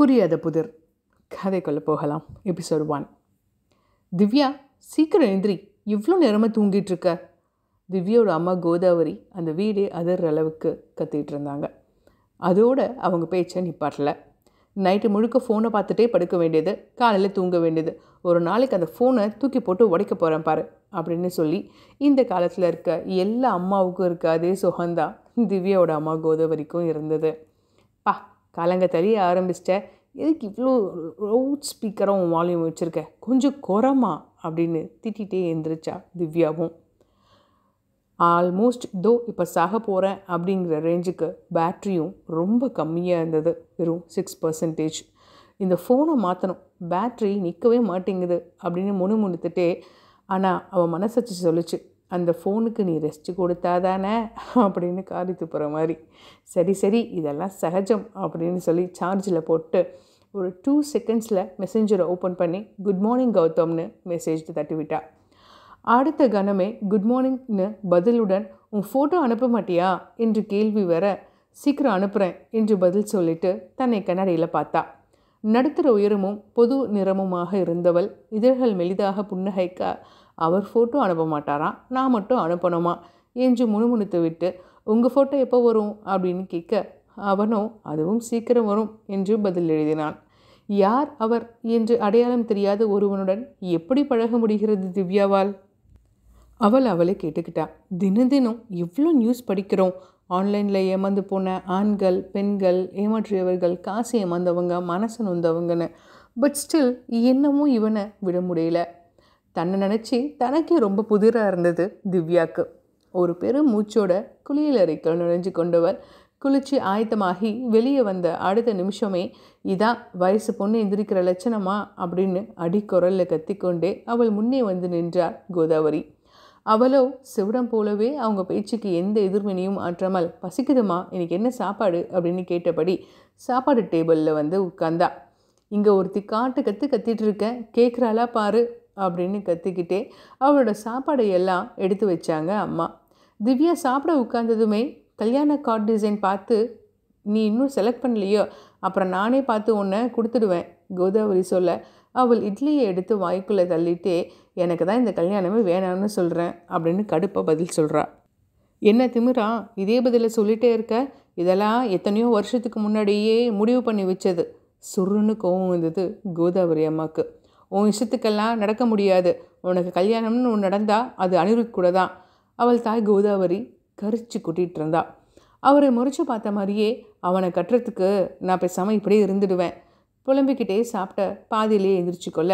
புரியாத புதிர் கதைக்குள்ளே போகலாம் எபிசோட் ஒன் திவ்யா சீக்கிரம் எந்திரி இவ்வளோ நேரமாக தூங்கிட்டு இருக்க திவ்யாவோட அம்மா கோதாவரி அந்த வீடே அதர் அளவுக்கு கத்திகிட்டு இருந்தாங்க அதோட அவங்க பேச்சை நிப்பாட்டல நைட்டு முழுக்க ஃபோனை பார்த்துட்டே படுக்க வேண்டியது காலையில் தூங்க வேண்டியது ஒரு நாளைக்கு அந்த ஃபோனை தூக்கி போட்டு உடைக்க போகிறேன் பாரு அப்படின்னு சொல்லி இந்த காலத்தில் இருக்க எல்லா அம்மாவுக்கும் இருக்க அதே சுகந்தா திவ்யாவோட அம்மா கோதாவரிக்கும் இருந்தது கலங்க தெரிய ஆரம்பிச்சிட்ட எதுக்கு இவ்வளோ லவுட் ஸ்பீக்கராக உன் வால்யூம் வச்சுருக்க கொஞ்சம் குறமா அப்படின்னு திட்டிகிட்டே எந்திரிச்சா திவ்யாவும் ஆல்மோஸ்ட் தோ இப்போ சாக போகிறேன் அப்படிங்கிற ரேஞ்சுக்கு பேட்ரியும் ரொம்ப கம்மியாக இருந்தது வெறும் சிக்ஸ் பர்சன்டேஜ் இந்த ஃபோனை மாற்றணும் பேட்ரி நிற்கவே மாட்டேங்குது அப்படின்னு முணுமுணுத்துட்டே ஆனால் அவன் மனசாட்சி சொல்லிச்சு அந்த ஃபோனுக்கு நீ ரெஸ்ட்டு கொடுத்தா தானே அப்படின்னு காரி துப்புற மாதிரி சரி சரி இதெல்லாம் சகஜம் அப்படின்னு சொல்லி சார்ஜில் போட்டு ஒரு டூ செகண்ட்ஸில் மெசேஞ்சரை ஓப்பன் பண்ணி குட் மார்னிங் கௌதம்னு மெசேஜ் தட்டிவிட்டா அடுத்த கணமே குட் மார்னிங்னு பதிலுடன் உன் ஃபோட்டோ அனுப்ப மாட்டியா என்று கேள்வி வர சீக்கிரம் அனுப்புகிறேன் என்று பதில் சொல்லிட்டு தன்னை கண்ணாடியில் பார்த்தா நடுத்தர உயரமும் பொது நிறமுமாக இருந்தவள் இதழ்கள் மெலிதாக புன்னகைக்க அவர் ஃபோட்டோ அனுப்ப மாட்டாரா நான் மட்டும் அனுப்பணுமா என்று முணுமுணுத்து விட்டு உங்கள் ஃபோட்டோ எப்போ வரும் அப்படின்னு கேட்க அவனோ அதுவும் சீக்கிரம் வரும் என்று பதில் எழுதினான் யார் அவர் என்று அடையாளம் தெரியாத ஒருவனுடன் எப்படி பழக முடிகிறது திவ்யாவால் அவள் அவளை கேட்டுக்கிட்டாள் தினம் தினம் எவ்வளோ நியூஸ் படிக்கிறோம் ஆன்லைனில் ஏமாந்து போன ஆண்கள் பெண்கள் ஏமாற்றியவர்கள் காசு ஏமாந்தவங்க மனசு நொந்தவங்கன்னு பட் ஸ்டில் என்னமோ இவனை விட முடியல தன்னை நினச்சி தனக்கே ரொம்ப புதிராக இருந்தது திவ்யாவுக்கு ஒரு பெரும் மூச்சோட குளியலறைக்குள் நுழைஞ்சு கொண்டவர் குளிச்சு ஆயத்தமாகி வெளியே வந்த அடுத்த நிமிஷமே இதான் வயசு பொண்ணு எந்திரிக்கிற லட்சணமா அப்படின்னு அடிக்குரலில் கத்திக்கொண்டே அவள் முன்னே வந்து நின்றார் கோதாவரி அவளோ சிவடம் போலவே அவங்க பேச்சுக்கு எந்த எதிர்வினையும் ஆற்றாமல் பசிக்குதுமா எனக்கு என்ன சாப்பாடு அப்படின்னு கேட்டபடி சாப்பாடு டேபிளில் வந்து உட்காந்தா இங்கே ஒருத்தி காட்டு கற்று கத்திட்டு இருக்க கேட்குறாளா பாரு அப்படின்னு கத்திக்கிட்டே அவளோட சாப்பாடையெல்லாம் எல்லாம் எடுத்து வச்சாங்க அம்மா திவ்யா சாப்பிட உட்காந்ததுமே கல்யாண கார்ட் டிசைன் பார்த்து நீ இன்னும் செலக்ட் பண்ணலையோ அப்புறம் நானே பார்த்து உன்னை கொடுத்துடுவேன் கோதாவரி சொல்ல அவள் இட்லியை எடுத்து வாய்க்குள்ளே தள்ளிட்டே எனக்கு தான் இந்த கல்யாணமே வேணாம்னு சொல்கிறேன் அப்படின்னு கடுப்பாக பதில் சொல்கிறா என்ன திமிரா இதே பதிலை சொல்லிகிட்டே இருக்க இதெல்லாம் எத்தனையோ வருஷத்துக்கு முன்னாடியே முடிவு பண்ணி வச்சது சுருன்னு கோவம் வந்தது கோதாவரி அம்மாவுக்கு உன் இஷ்டத்துக்கெல்லாம் நடக்க முடியாது உனக்கு கல்யாணம்னு ஒன்று நடந்தால் அது அனிருக் கூட தான் அவள் தாய் கோதாவரி கரிச்சு கூட்டிகிட்டு இருந்தா அவரை முறிச்சு பார்த்த மாதிரியே அவனை கட்டுறதுக்கு நான் பேசாமல் இப்படியே இருந்துடுவேன் புலம்பிக்கிட்டே சாப்பிட்ட பாதியிலே எந்திரிச்சு கொள்ள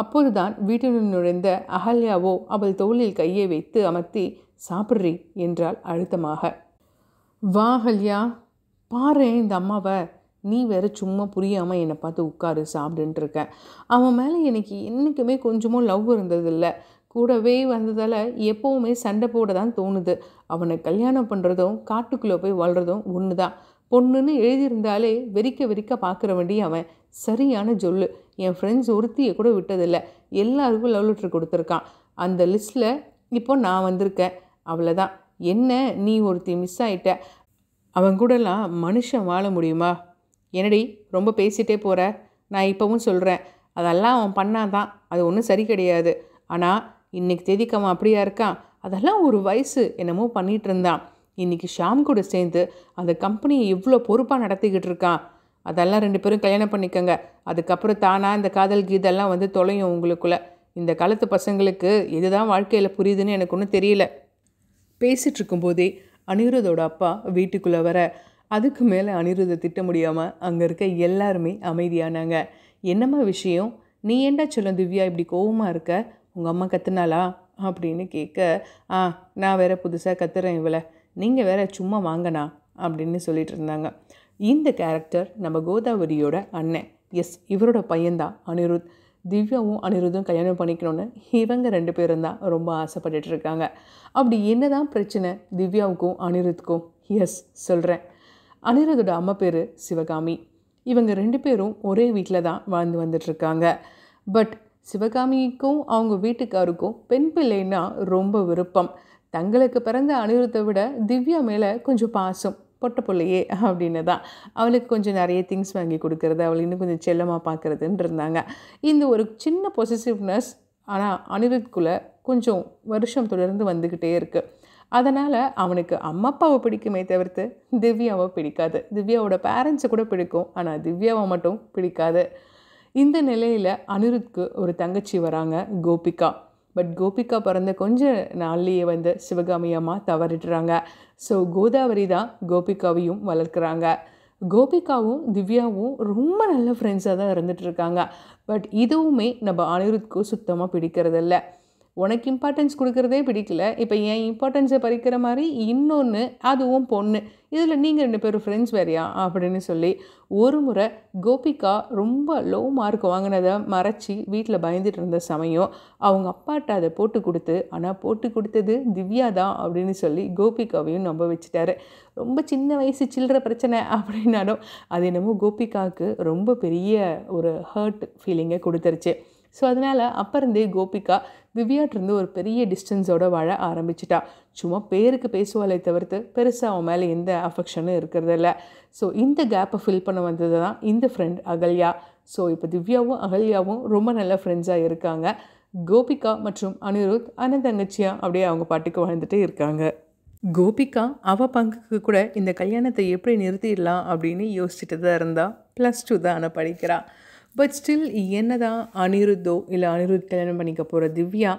அப்போது தான் வீட்டினுள் நுழைந்த அகல்யாவோ அவள் தோளில் கையை வைத்து அமர்த்தி சாப்பிட்றி என்றாள் அழுத்தமாக வா அகல்யா பாரு இந்த அம்மாவை நீ வேறு சும்மா புரியாமல் என்னை பார்த்து உட்காரு சாப்பிடுன்ட்டு இருக்க அவன் மேலே எனக்கு என்றைக்குமே கொஞ்சமோ லவ் இருந்ததில்லை கூடவே வந்ததால் எப்போவுமே சண்டை போட தான் தோணுது அவனை கல்யாணம் பண்ணுறதும் காட்டுக்குள்ளே போய் வாழ்கிறதும் ஒன்று தான் பொண்ணுன்னு எழுதியிருந்தாலே வெறிக்க வெறிக்க பார்க்குற வேண்டி அவன் சரியான சொல்லு என் ஃப்ரெண்ட்ஸ் ஒருத்தியை கூட விட்டதில்லை எல்லாருக்கும் லவ் லெட்டர் கொடுத்துருக்கான் அந்த லிஸ்ட்டில் இப்போ நான் வந்திருக்கேன் அவ்வளோதான் என்ன நீ ஒருத்தி மிஸ் ஆகிட்ட அவன் கூடலாம் மனுஷன் வாழ முடியுமா என்னடி ரொம்ப பேசிகிட்டே போகிற நான் இப்போவும் சொல்கிறேன் அதெல்லாம் அவன் பண்ணாதான் தான் அது ஒன்றும் சரி கிடையாது ஆனால் இன்றைக்கி தேதிக்கு அவன் அப்படியா இருக்கான் அதெல்லாம் ஒரு வயசு என்னமோ பண்ணிகிட்டு இருந்தான் இன்றைக்கி ஷாம் கூட சேர்ந்து அந்த கம்பெனியை இவ்வளோ பொறுப்பாக நடத்திக்கிட்டு இருக்கான் அதெல்லாம் ரெண்டு பேரும் கல்யாணம் பண்ணிக்கோங்க அதுக்கப்புறம் தானாக இந்த காதல் கீதெல்லாம் வந்து தொலையும் உங்களுக்குள்ளே இந்த காலத்து பசங்களுக்கு இதுதான் வாழ்க்கையில் புரியுதுன்னு எனக்கு ஒன்றும் தெரியல பேசிகிட்ருக்கும்போதே அனிருதோட அப்பா வீட்டுக்குள்ளே வர அதுக்கு மேலே அனிருத திட்ட முடியாமல் அங்கே இருக்க எல்லாருமே அமைதியானாங்க என்னம்மா விஷயம் நீ ஏண்டா சொல்ல திவ்யா இப்படி கோவமாக இருக்க உங்கள் அம்மா கத்துனாளா அப்படின்னு கேட்க ஆ நான் வேற புதுசாக கத்துறேன் இவளை நீங்கள் வேற சும்மா வாங்கண்ணா அப்படின்னு சொல்லிட்டு இருந்தாங்க இந்த கேரக்டர் நம்ம கோதாவரியோட அண்ணன் எஸ் இவரோட பையன்தான் அனிருத் திவ்யாவும் அனிருதும் கல்யாணம் பண்ணிக்கணும்னு இவங்க ரெண்டு பேரும் தான் ரொம்ப ஆசைப்பட்டுட்டு இருக்காங்க அப்படி என்ன தான் பிரச்சனை திவ்யாவுக்கும் அனிருத்துக்கும் எஸ் சொல்கிறேன் அனிருதோட அம்மா பேர் சிவகாமி இவங்க ரெண்டு பேரும் ஒரே வீட்டில் தான் வாழ்ந்து வந்துட்டுருக்காங்க பட் சிவகாமிக்கும் அவங்க வீட்டுக்காருக்கும் பெண் பிள்ளைன்னா ரொம்ப விருப்பம் தங்களுக்கு பிறந்த அனிருத்தை விட திவ்யா மேலே கொஞ்சம் பாசம் பொட்ட பிள்ளையே அப்படின்னு தான் அவளுக்கு கொஞ்சம் நிறைய திங்ஸ் வாங்கி கொடுக்கறது அவள் இன்னும் கொஞ்சம் செல்லமாக பார்க்குறதுன்னு இருந்தாங்க இந்த ஒரு சின்ன பொசிசிவ்னஸ் ஆனால் அனிருத்குள்ளே கொஞ்சம் வருஷம் தொடர்ந்து வந்துக்கிட்டே இருக்குது அதனால் அவனுக்கு அம்மா அப்பாவை பிடிக்குமே தவிர்த்து திவ்யாவை பிடிக்காது திவ்யாவோட பேரண்ட்ஸை கூட பிடிக்கும் ஆனால் திவ்யாவை மட்டும் பிடிக்காது இந்த நிலையில் அனிருத்க்கு ஒரு தங்கச்சி வராங்க கோபிகா பட் கோபிகா பிறந்த கொஞ்ச நாள்லேயே வந்து சிவகாமி அம்மா தவறிடுறாங்க ஸோ கோதாவரி தான் கோபிகாவையும் வளர்க்குறாங்க கோபிகாவும் திவ்யாவும் ரொம்ப நல்ல ஃப்ரெண்ட்ஸாக தான் இருந்துகிட்ருக்காங்க பட் இதுவுமே நம்ம அனிருத்க்கு சுத்தமாக பிடிக்கிறதில்ல உனக்கு இம்பார்ட்டன்ஸ் கொடுக்குறதே பிடிக்கல இப்போ என் இம்பார்ட்டன்ஸை பறிக்கிற மாதிரி இன்னொன்று அதுவும் பொண்ணு இதில் நீங்கள் ரெண்டு பேரும் ஃப்ரெண்ட்ஸ் வேறையா அப்படின்னு சொல்லி ஒரு முறை கோபிகா ரொம்ப லோ மார்க் வாங்கினதை மறைச்சி வீட்டில் பயந்துட்டு இருந்த சமயம் அவங்க அப்பாட்ட அதை போட்டு கொடுத்து ஆனால் போட்டு கொடுத்தது திவ்யா தான் அப்படின்னு சொல்லி கோபிகாவையும் நம்ப வச்சுட்டாரு ரொம்ப சின்ன வயசு சில்லற பிரச்சனை அப்படின்னாலும் அது என்னமோ கோபிகாவுக்கு ரொம்ப பெரிய ஒரு ஹர்ட் ஃபீலிங்கை கொடுத்துருச்சு ஸோ அதனால் அப்போ இருந்தே கோபிகா திவ்யாட்டிருந்து ஒரு பெரிய டிஸ்டன்ஸோட வாழ ஆரம்பிச்சிட்டா சும்மா பேருக்கு பேசுவாளே தவிர்த்து பெருசாக அவன் மேலே எந்த அஃபெக்ஷனும் இருக்கிறதில்ல ஸோ இந்த கேப்பை ஃபில் பண்ண வந்தது தான் இந்த ஃப்ரெண்ட் அகல்யா ஸோ இப்போ திவ்யாவும் அகல்யாவும் ரொம்ப நல்ல ஃப்ரெண்ட்ஸாக இருக்காங்க கோபிகா மற்றும் அனிருத் அண்ணன் தங்கச்சியாக அப்படியே அவங்க பாட்டுக்கு வாழ்ந்துட்டு இருக்காங்க கோபிகா அவள் பங்குக்கு கூட இந்த கல்யாணத்தை எப்படி நிறுத்திடலாம் அப்படின்னு யோசிச்சுட்டு தான் இருந்தா ப்ளஸ் டூ தான் ஆனால் படிக்கிறாள் பட் ஸ்டில் என்ன தான் அனிருத்தோ இல்லை அனிருத் கல்யாணம் பண்ணிக்க போகிற திவ்யா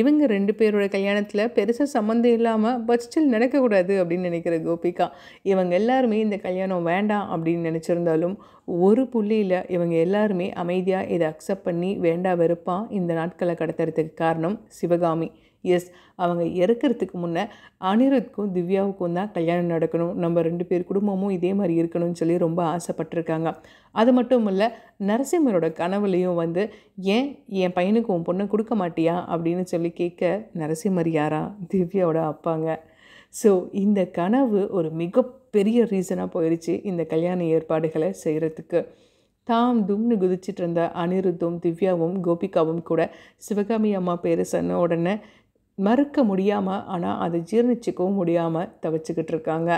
இவங்க ரெண்டு பேரோட கல்யாணத்தில் பெருசாக சம்மந்தம் இல்லாமல் பட் ஸ்டில் நடக்கக்கூடாது அப்படின்னு நினைக்கிற கோபிகா இவங்க எல்லாருமே இந்த கல்யாணம் வேண்டாம் அப்படின்னு நினச்சிருந்தாலும் ஒரு புள்ளியில் இவங்க எல்லாருமே அமைதியாக இதை அக்செப்ட் பண்ணி வேண்டா வெறுப்பாக இந்த நாட்களை கடத்துறதுக்கு காரணம் சிவகாமி எஸ் அவங்க இறக்கிறதுக்கு முன்னே அனிருத்க்கும் திவ்யாவுக்கும் தான் கல்யாணம் நடக்கணும் நம்ம ரெண்டு பேர் குடும்பமும் இதே மாதிரி இருக்கணும்னு சொல்லி ரொம்ப ஆசைப்பட்டிருக்காங்க அது மட்டும் இல்லை நரசிம்மரோட கனவுலையும் வந்து ஏன் என் பையனுக்கு உன் பொண்ணை கொடுக்க மாட்டியா அப்படின்னு சொல்லி கேட்க நரசிம்மர் யாரா திவ்யாவோட அப்பாங்க ஸோ இந்த கனவு ஒரு மிகப்பெரிய ரீசனாக போயிடுச்சு இந்த கல்யாண ஏற்பாடுகளை செய்கிறதுக்கு தாம் தும்னு குதிச்சிட்டு இருந்த அனிருத்தும் திவ்யாவும் கோபிகாவும் கூட சிவகாமி அம்மா பேர் சொன்ன உடனே மறுக்க முடியாமல் ஆனால் அதை ஜீர்ணிச்சிக்கவும் முடியாமல் தவச்சிக்கிட்டு இருக்காங்க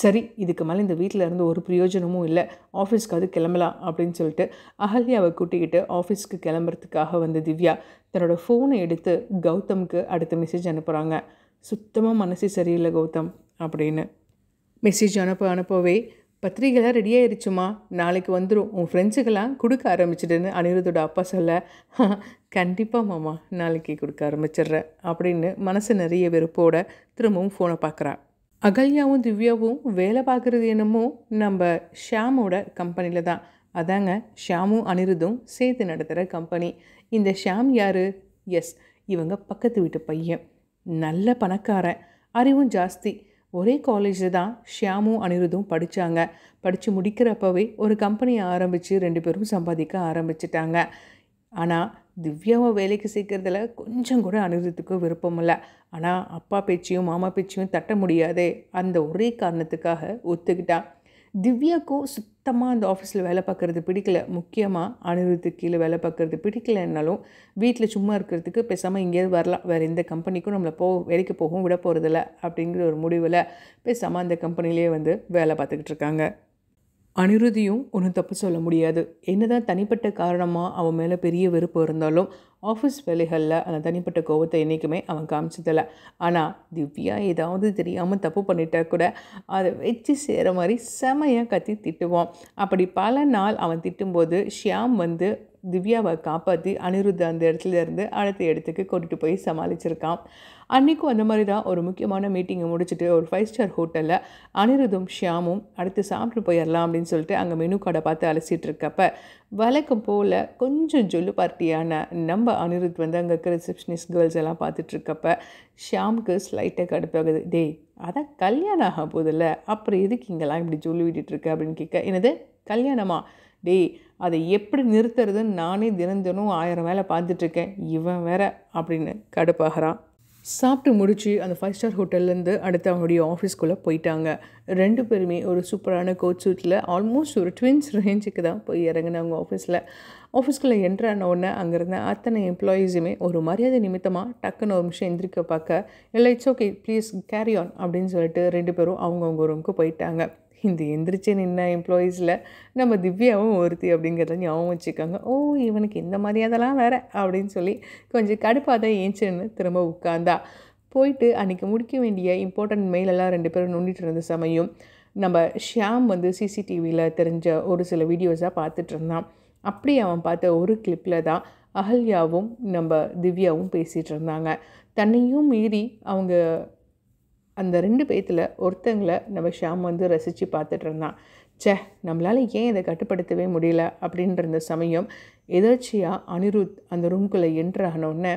சரி இதுக்கு மேலே இந்த வீட்டில் இருந்து ஒரு பிரயோஜனமும் இல்லை ஆஃபீஸ்க்கு அது கிளம்பலாம் அப்படின்னு சொல்லிட்டு அகல்யாவை கூட்டிக்கிட்டு ஆஃபீஸ்க்கு கிளம்புறதுக்காக வந்து திவ்யா தன்னோட ஃபோனை எடுத்து கௌதம்க்கு அடுத்த மெசேஜ் அனுப்புகிறாங்க சுத்தமாக மனசு சரியில்லை கௌதம் அப்படின்னு மெசேஜ் அனுப்ப அனுப்பவே பத்திரிகைலாம் ரெடி நாளைக்கு வந்துடும் உன் ஃப்ரெண்ட்ஸுக்கெல்லாம் கொடுக்க ஆரம்பிச்சிடுன்னு அனிருத்தோட அப்பா சொல்ல கண்டிப்பாக மாமா நாளைக்கு கொடுக்க ஆரம்பிச்சிடுறேன் அப்படின்னு மனசு நிறைய வெறுப்போட திரும்பவும் ஃபோனை பார்க்குறா அகல்யாவும் திவ்யாவும் வேலை பார்க்குறது என்னமோ நம்ம ஷியாமோட கம்பெனியில் தான் அதாங்க ஷியாமும் அனிருதும் சேர்த்து நடத்துகிற கம்பெனி இந்த ஷியாம் யார் எஸ் இவங்க பக்கத்து வீட்டு பையன் நல்ல பணக்காரன் அறிவும் ஜாஸ்தி ஒரே காலேஜில் தான் ஷியாமும் அனிருதும் படித்தாங்க படித்து முடிக்கிறப்பவே ஒரு கம்பெனியை ஆரம்பித்து ரெண்டு பேரும் சம்பாதிக்க ஆரம்பிச்சிட்டாங்க ஆனால் திவ்யாவை வேலைக்கு சேர்க்குறதுல கொஞ்சம் கூட அனிருத்துக்கு விருப்பம் இல்லை ஆனால் அப்பா பேச்சையும் மாமா பேச்சையும் தட்ட முடியாதே அந்த ஒரே காரணத்துக்காக ஒத்துக்கிட்டான் திவ்யாக்கும் சுத்தமாக அந்த ஆஃபீஸில் வேலை பார்க்குறது பிடிக்கல முக்கியமாக அனிருத்து கீழே வேலை பார்க்குறது பிடிக்கலைன்னாலும் வீட்டில் சும்மா இருக்கிறதுக்கு பேசாமல் இங்கேயாவது வரலாம் வேறு எந்த கம்பெனிக்கும் நம்மளை போ வேலைக்கு போகவும் விட போகிறதில்ல அப்படிங்கிற ஒரு முடிவில் பேசாமல் அந்த கம்பெனிலேயே வந்து வேலை பார்த்துக்கிட்டு இருக்காங்க அனிருதியும் ஒன்றும் தப்பு சொல்ல முடியாது என்னதான் தனிப்பட்ட காரணமாக அவன் மேலே பெரிய வெறுப்பு இருந்தாலும் ஆஃபீஸ் வேலைகளில் அந்த தனிப்பட்ட கோபத்தை என்றைக்குமே அவன் காமிச்சதில்லை ஆனால் திவ்யா ஏதாவது தெரியாமல் தப்பு பண்ணிட்டா கூட அதை வச்சு சேர மாதிரி செமையாக கத்தி திட்டுவான் அப்படி பல நாள் அவன் திட்டும்போது ஷியாம் வந்து திவ்யாவை காப்பாற்றி அனிருத் அந்த இடத்துல இருந்து அடுத்த இடத்துக்கு கொண்டுட்டு போய் சமாளிச்சிருக்கான் அன்றைக்கும் அந்த மாதிரி தான் ஒரு முக்கியமான மீட்டிங்கை முடிச்சுட்டு ஒரு ஃபைவ் ஸ்டார் ஹோட்டலில் அனிருதும் ஷியாமும் அடுத்து சாப்பிட்டு போயிடலாம் அப்படின்னு சொல்லிட்டு அங்கே மெனு கடை பார்த்து அலசிட்டு இருக்கப்ப வழக்கம் போல் கொஞ்சம் ஜொல்லு பார்ட்டியான நம்ம அனிருத் வந்து அங்கே இருக்கிற ரிசப்ஷனிஸ்ட் கேர்ள்ஸ் எல்லாம் இருக்கப்ப ஷியாமுக்கு ஸ்லைட்டாக கடுப்பாகுது டேய் அதான் கல்யாணம் ஆக போதில்ல அப்புறம் எதுக்கு இங்கெல்லாம் இப்படி சொல்லி விட்டுட்டுருக்கு அப்படின்னு கேட்க என்னது கல்யாணமா டேய் அதை எப்படி நிறுத்துறதுன்னு நானே தினம் தினம் ஆயிரம் வேலை பார்த்துட்ருக்கேன் இவன் வேற அப்படின்னு கடுப்பாகிறான் சாப்பிட்டு முடித்து அந்த ஃபைவ் ஸ்டார் ஹோட்டல்லேருந்து அடுத்து அவங்களுடைய ஆஃபீஸ்க்குள்ளே போயிட்டாங்க ரெண்டு பேருமே ஒரு சூப்பரான கோச் சூட்டில் ஆல்மோஸ்ட் ஒரு ட்வின்ஸ் ரேஞ்சுக்கு தான் போய் இறங்கினாங்க ஆஃபீஸில் ஆஃபீஸ்க்குள்ளே என்ட்ரு அங்கே அங்கேருந்த அத்தனை எம்ப்ளாயீஸுமே ஒரு மரியாதை நிமித்தமாக டக்குன்னு ஒரு நிமிஷம் எந்திரிக்க பார்க்க இல்லை it's okay please carry on அப்படின்னு சொல்லிட்டு ரெண்டு பேரும் அவங்கவுங்க ரூமுக்கு போயிட்டாங்க இந்த எந்திரிச்சு நின்ன எம்ப்ளாயீஸில் நம்ம திவ்யாவும் ஒருத்தி அப்படிங்கிறத ஞாபகம் வச்சுக்கோங்க ஓ இவனுக்கு இந்த மரியாதைலாம் வேறு அப்படின்னு சொல்லி கொஞ்சம் கடுப்பாக தான் ஏஞ்சின்னு திரும்ப உட்காந்தா போயிட்டு அன்றைக்கி முடிக்க வேண்டிய இம்பார்ட்டண்ட் மெயிலெல்லாம் ரெண்டு பேரும் நுண்ணிட்டு இருந்த சமயம் நம்ம ஷியாம் வந்து சிசிடிவியில் தெரிஞ்ச ஒரு சில வீடியோஸாக பார்த்துட்டு இருந்தான் அப்படி அவன் பார்த்த ஒரு கிளிப்பில் தான் அகல்யாவும் நம்ம திவ்யாவும் பேசிகிட்டு இருந்தாங்க தன்னையும் மீறி அவங்க அந்த ரெண்டு பேத்தில் ஒருத்தங்களை நம்ம ஷாம் வந்து ரசித்து பார்த்துட்டு இருந்தான் சே நம்மளால் ஏன் இதை கட்டுப்படுத்தவே முடியல அப்படின்ற இந்த சமயம் எதர்ச்சியாக அனிருத் அந்த ரூம்குள்ளே என்ட்ராகணுன்னு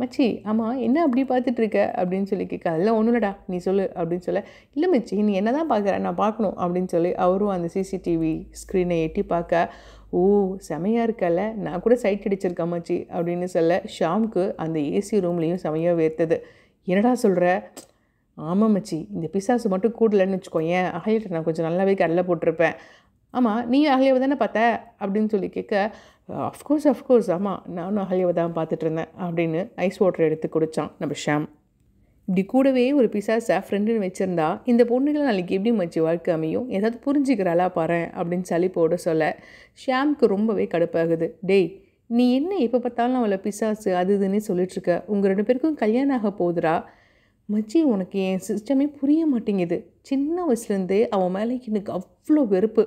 மச்சி ஆமாம் என்ன அப்படி பார்த்துட்ருக்க அப்படின்னு சொல்லி கேட்க அதெல்லாம் ஒன்றும்டா நீ சொல்லு அப்படின்னு சொல்ல இல்லை மச்சி நீ என்ன தான் பார்க்குற நான் பார்க்கணும் அப்படின்னு சொல்லி அவரும் அந்த சிசிடிவி ஸ்க்ரீனை எட்டி பார்க்க ஓ செமையாக இருக்கல நான் கூட சைட் அடிச்சிருக்கேன் மச்சி அப்படின்னு சொல்ல ஷாம்க்கு அந்த ஏசி ரூம்லேயும் செமையாக வேர்த்தது என்னடா சொல்கிற ஆமாம் மச்சி இந்த பிசாசு மட்டும் கூடலன்னு வச்சுக்கோ ஏன் அகலிட்ட நான் கொஞ்சம் நல்லாவே கடலை போட்டிருப்பேன் ஆமாம் நீ அகலியவை தானே பார்த்த அப்படின்னு சொல்லி கேட்க அஃப்கோர்ஸ் அஃப்கோர்ஸ் ஆமாம் நானும் அகலியவை தான் பார்த்துட்டு இருந்தேன் அப்படின்னு ஐஸ் வாட்டர் எடுத்து குடித்தான் நம்ம ஷாம் இப்படி கூடவே ஒரு பிசாசை ஃப்ரெண்டுன்னு வச்சுருந்தா இந்த பொண்ணுகள் நாளைக்கு எப்படி மச்சி வாழ்க்கை அமையும் ஏதாவது புரிஞ்சுக்கிறாளா பாரு அப்படின்னு சளி போட சொல்ல ஷாம்க்கு ரொம்பவே கடுப்பாகுது டேய் நீ என்ன எப்போ பார்த்தாலும் அவளை பிசாசு அது இதுன்னு சொல்லிட்டுருக்க உங்கள் ரெண்டு பேருக்கும் கல்யாணம் ஆக போகுதுரா மச்சி உனக்கு என் சிஸ்டமே புரிய மாட்டேங்குது சின்ன வயசுலேருந்தே அவன் மேலே எனக்கு அவ்வளோ வெறுப்பு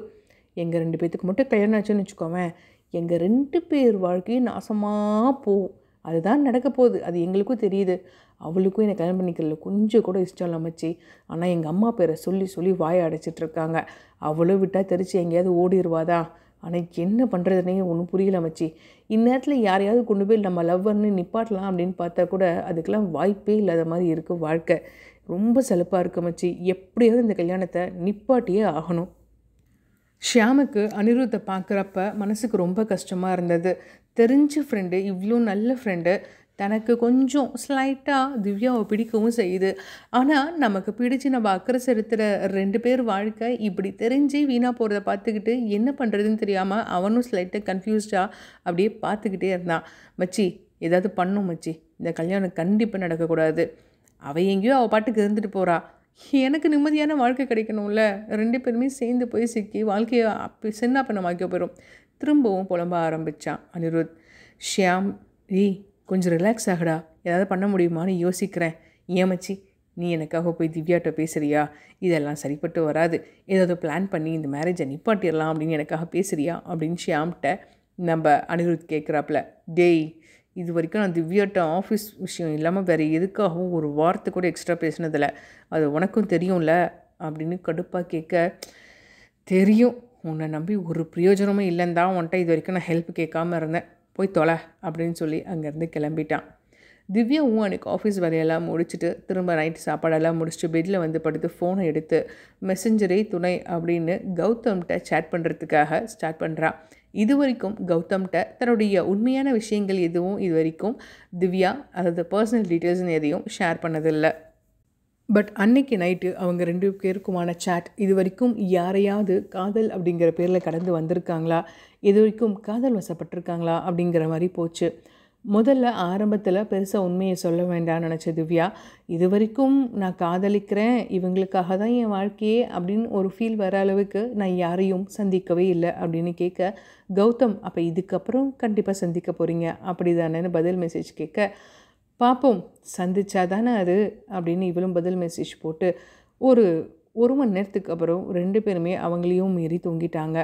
எங்கள் ரெண்டு பேத்துக்கு மட்டும் கல்யாணம் ஆச்சுன்னு வச்சுக்கோவேன் எங்கள் ரெண்டு பேர் வாழ்க்கையும் நாசமாக போகும் அதுதான் நடக்க போகுது அது எங்களுக்கும் தெரியுது அவளுக்கும் என்னை கல்யாணம் பண்ணிக்கிறதுல கொஞ்சம் கூட இஷ்டம் இல்லை மச்சி ஆனால் எங்கள் அம்மா பேரை சொல்லி சொல்லி வாயை அடைச்சிட்ருக்காங்க அவளும் விட்டால் தெரிச்சு எங்கேயாவது ஓடிடுவாதான் ஆனால் என்ன பண்ணுறதுனே ஒன்றும் புரியல மச்சி இந்நேரத்தில் யாரையாவது கொண்டு போய் நம்ம லவ்வர்னு நிப்பாட்டலாம் அப்படின்னு பார்த்தா கூட அதுக்கெல்லாம் வாய்ப்பே இல்லாத மாதிரி இருக்குது வாழ்க்கை ரொம்ப செலப்பாக இருக்க மச்சி எப்படியாவது இந்த கல்யாணத்தை நிப்பாட்டியே ஆகணும் ஷியாமுக்கு அனிருத்தை பார்க்குறப்ப மனசுக்கு ரொம்ப கஷ்டமாக இருந்தது தெரிஞ்ச ஃப்ரெண்டு இவ்வளோ நல்ல ஃப்ரெண்டு தனக்கு கொஞ்சம் ஸ்லைட்டாக திவ்யாவை பிடிக்கவும் செய்யுது ஆனால் நமக்கு பிடிச்சு நம்ம அக்கறை செலுத்துகிற ரெண்டு பேர் வாழ்க்கை இப்படி தெரிஞ்சு வீணாக போகிறத பார்த்துக்கிட்டு என்ன பண்ணுறதுன்னு தெரியாமல் அவனும் ஸ்லைட்டாக கன்ஃபியூஸ்டாக அப்படியே பார்த்துக்கிட்டே இருந்தான் மச்சி ஏதாவது பண்ணும் மச்சி இந்த கல்யாணம் கண்டிப்பாக நடக்கக்கூடாது அவள் எங்கேயோ அவள் பாட்டுக்கு இருந்துட்டு போகிறா எனக்கு நிம்மதியான வாழ்க்கை கிடைக்கணும்ல ரெண்டு பேருமே சேர்ந்து போய் சிக்கி வாழ்க்கையை அப்போ சின்ன பண்ண வாக்கிய போயிடும் திரும்பவும் புலம்ப ஆரம்பித்தான் அனிருத் ஷியாம் ரீ கொஞ்சம் ரிலாக்ஸ் ஆகடா ஏதாவது பண்ண முடியுமான்னு யோசிக்கிறேன் ஏமச்சி நீ எனக்காக போய் திவ்யாட்ட பேசுகிறியா இதெல்லாம் சரிப்பட்டு வராது ஏதாவது பிளான் பண்ணி இந்த மேரேஜை நிப்பாட்டிடலாம் அப்படின்னு எனக்காக பேசுகிறியா அப்படின்னு ஷியாம்கிட்ட நம்ம அனிருத் கேட்குறாப்புல டேய் இது வரைக்கும் நான் திவ்யாட்ட ஆஃபீஸ் விஷயம் இல்லாமல் வேறு எதுக்காகவும் ஒரு வார்த்தை கூட எக்ஸ்ட்ரா பேசினதில்ல அது உனக்கும் தெரியும்ல அப்படின்னு கடுப்பாக கேட்க தெரியும் உன்னை நம்பி ஒரு பிரயோஜனமும் இல்லைன்னு தான் உன்ட்ட இது வரைக்கும் நான் ஹெல்ப் கேட்காம இருந்தேன் போய் தொலை அப்படின்னு சொல்லி அங்கேருந்து கிளம்பிட்டான் திவ்யாவும் அன்றைக்கி ஆஃபீஸ் வேலையெல்லாம் முடிச்சுட்டு திரும்ப நைட்டு சாப்பாடெல்லாம் முடிச்சுட்டு பெட்டில் வந்து படுத்து ஃபோனை எடுத்து மெசஞ்சரே துணை அப்படின்னு கௌதம்கிட்ட சேட் பண்ணுறதுக்காக ஸ்டார்ட் பண்ணுறான் இது வரைக்கும் கௌதம்கிட்ட தன்னுடைய உண்மையான விஷயங்கள் எதுவும் இது வரைக்கும் திவ்யா அதாவது பர்சனல் டீட்டெயில்ஸ்னு எதையும் ஷேர் பண்ணதில்லை பட் அன்னைக்கு நைட்டு அவங்க ரெண்டு பேருக்குமான சேட் இது வரைக்கும் யாரையாவது காதல் அப்படிங்கிற பேரில் கடந்து வந்திருக்காங்களா இது வரைக்கும் காதல் வசப்பட்டிருக்காங்களா அப்படிங்கிற மாதிரி போச்சு முதல்ல ஆரம்பத்தில் பெருசாக உண்மையை சொல்ல வேண்டாம்னு நினச்ச திவ்யா இது வரைக்கும் நான் காதலிக்கிறேன் இவங்களுக்காக தான் என் வாழ்க்கையே அப்படின்னு ஒரு ஃபீல் வர அளவுக்கு நான் யாரையும் சந்திக்கவே இல்லை அப்படின்னு கேட்க கௌதம் அப்போ இதுக்கப்புறம் கண்டிப்பாக சந்திக்க போகிறீங்க அப்படி தானேன்னு பதில் மெசேஜ் கேட்க பார்ப்போம் சந்திச்சா தானே அது அப்படின்னு இவளும் பதில் மெசேஜ் போட்டு ஒரு ஒரு மணி நேரத்துக்கு அப்புறம் ரெண்டு பேருமே அவங்களையும் மீறி தூங்கிட்டாங்க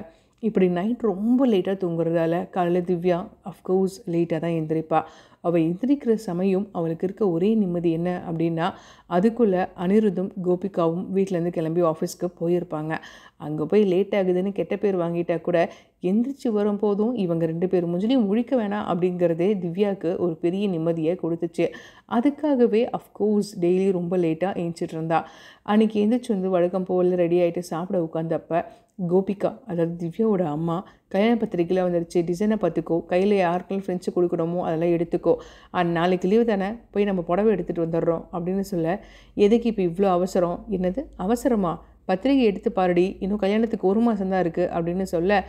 இப்படி நைட் ரொம்ப லேட்டாக தூங்குறதால காலையில் திவ்யா அஃப்கோர்ஸ் லேட்டாக தான் எந்திரிப்பா அவள் எந்திரிக்கிற சமயம் அவளுக்கு இருக்க ஒரே நிம்மதி என்ன அப்படின்னா அதுக்குள்ளே அனிருதும் கோபிகாவும் வீட்டிலேருந்து கிளம்பி ஆஃபீஸ்க்கு போயிருப்பாங்க அங்கே போய் லேட் ஆகுதுன்னு கெட்ட பேர் வாங்கிட்டா கூட எந்திரிச்சு வரும்போதும் இவங்க ரெண்டு பேர் முஞ்சிலையும் முழிக்க வேணாம் அப்படிங்கிறதே திவ்யாவுக்கு ஒரு பெரிய நிம்மதியை கொடுத்துச்சு அதுக்காகவே அஃப்கோர்ஸ் டெய்லி ரொம்ப லேட்டாக ஏஞ்சிட்டு அன்றைக்கி எந்திரிச்சு வந்து வழக்கம் போல் ரெடி ஆகிட்டு சாப்பிட உட்காந்தப்ப கோபிகா அதாவது திவ்யாவோட அம்மா கல்யாண பத்திரிக்கையில் வந்துருச்சு டிசைனை பார்த்துக்கோ கையில் யாருக்கெல்லாம் ஃப்ரெண்ட்ஸு கொடுக்கணுமோ அதெல்லாம் எடுத்துக்கோ நாளைக்கு லீவு தானே போய் நம்ம புடவை எடுத்துகிட்டு வந்துடுறோம் அப்படின்னு சொல்ல எதுக்கு இப்போ இவ்வளோ அவசரம் என்னது அவசரமா பத்திரிகை எடுத்து பாருடி இன்னும் கல்யாணத்துக்கு ஒரு மாதம் தான் இருக்குது அப்படின்னு சொல்ல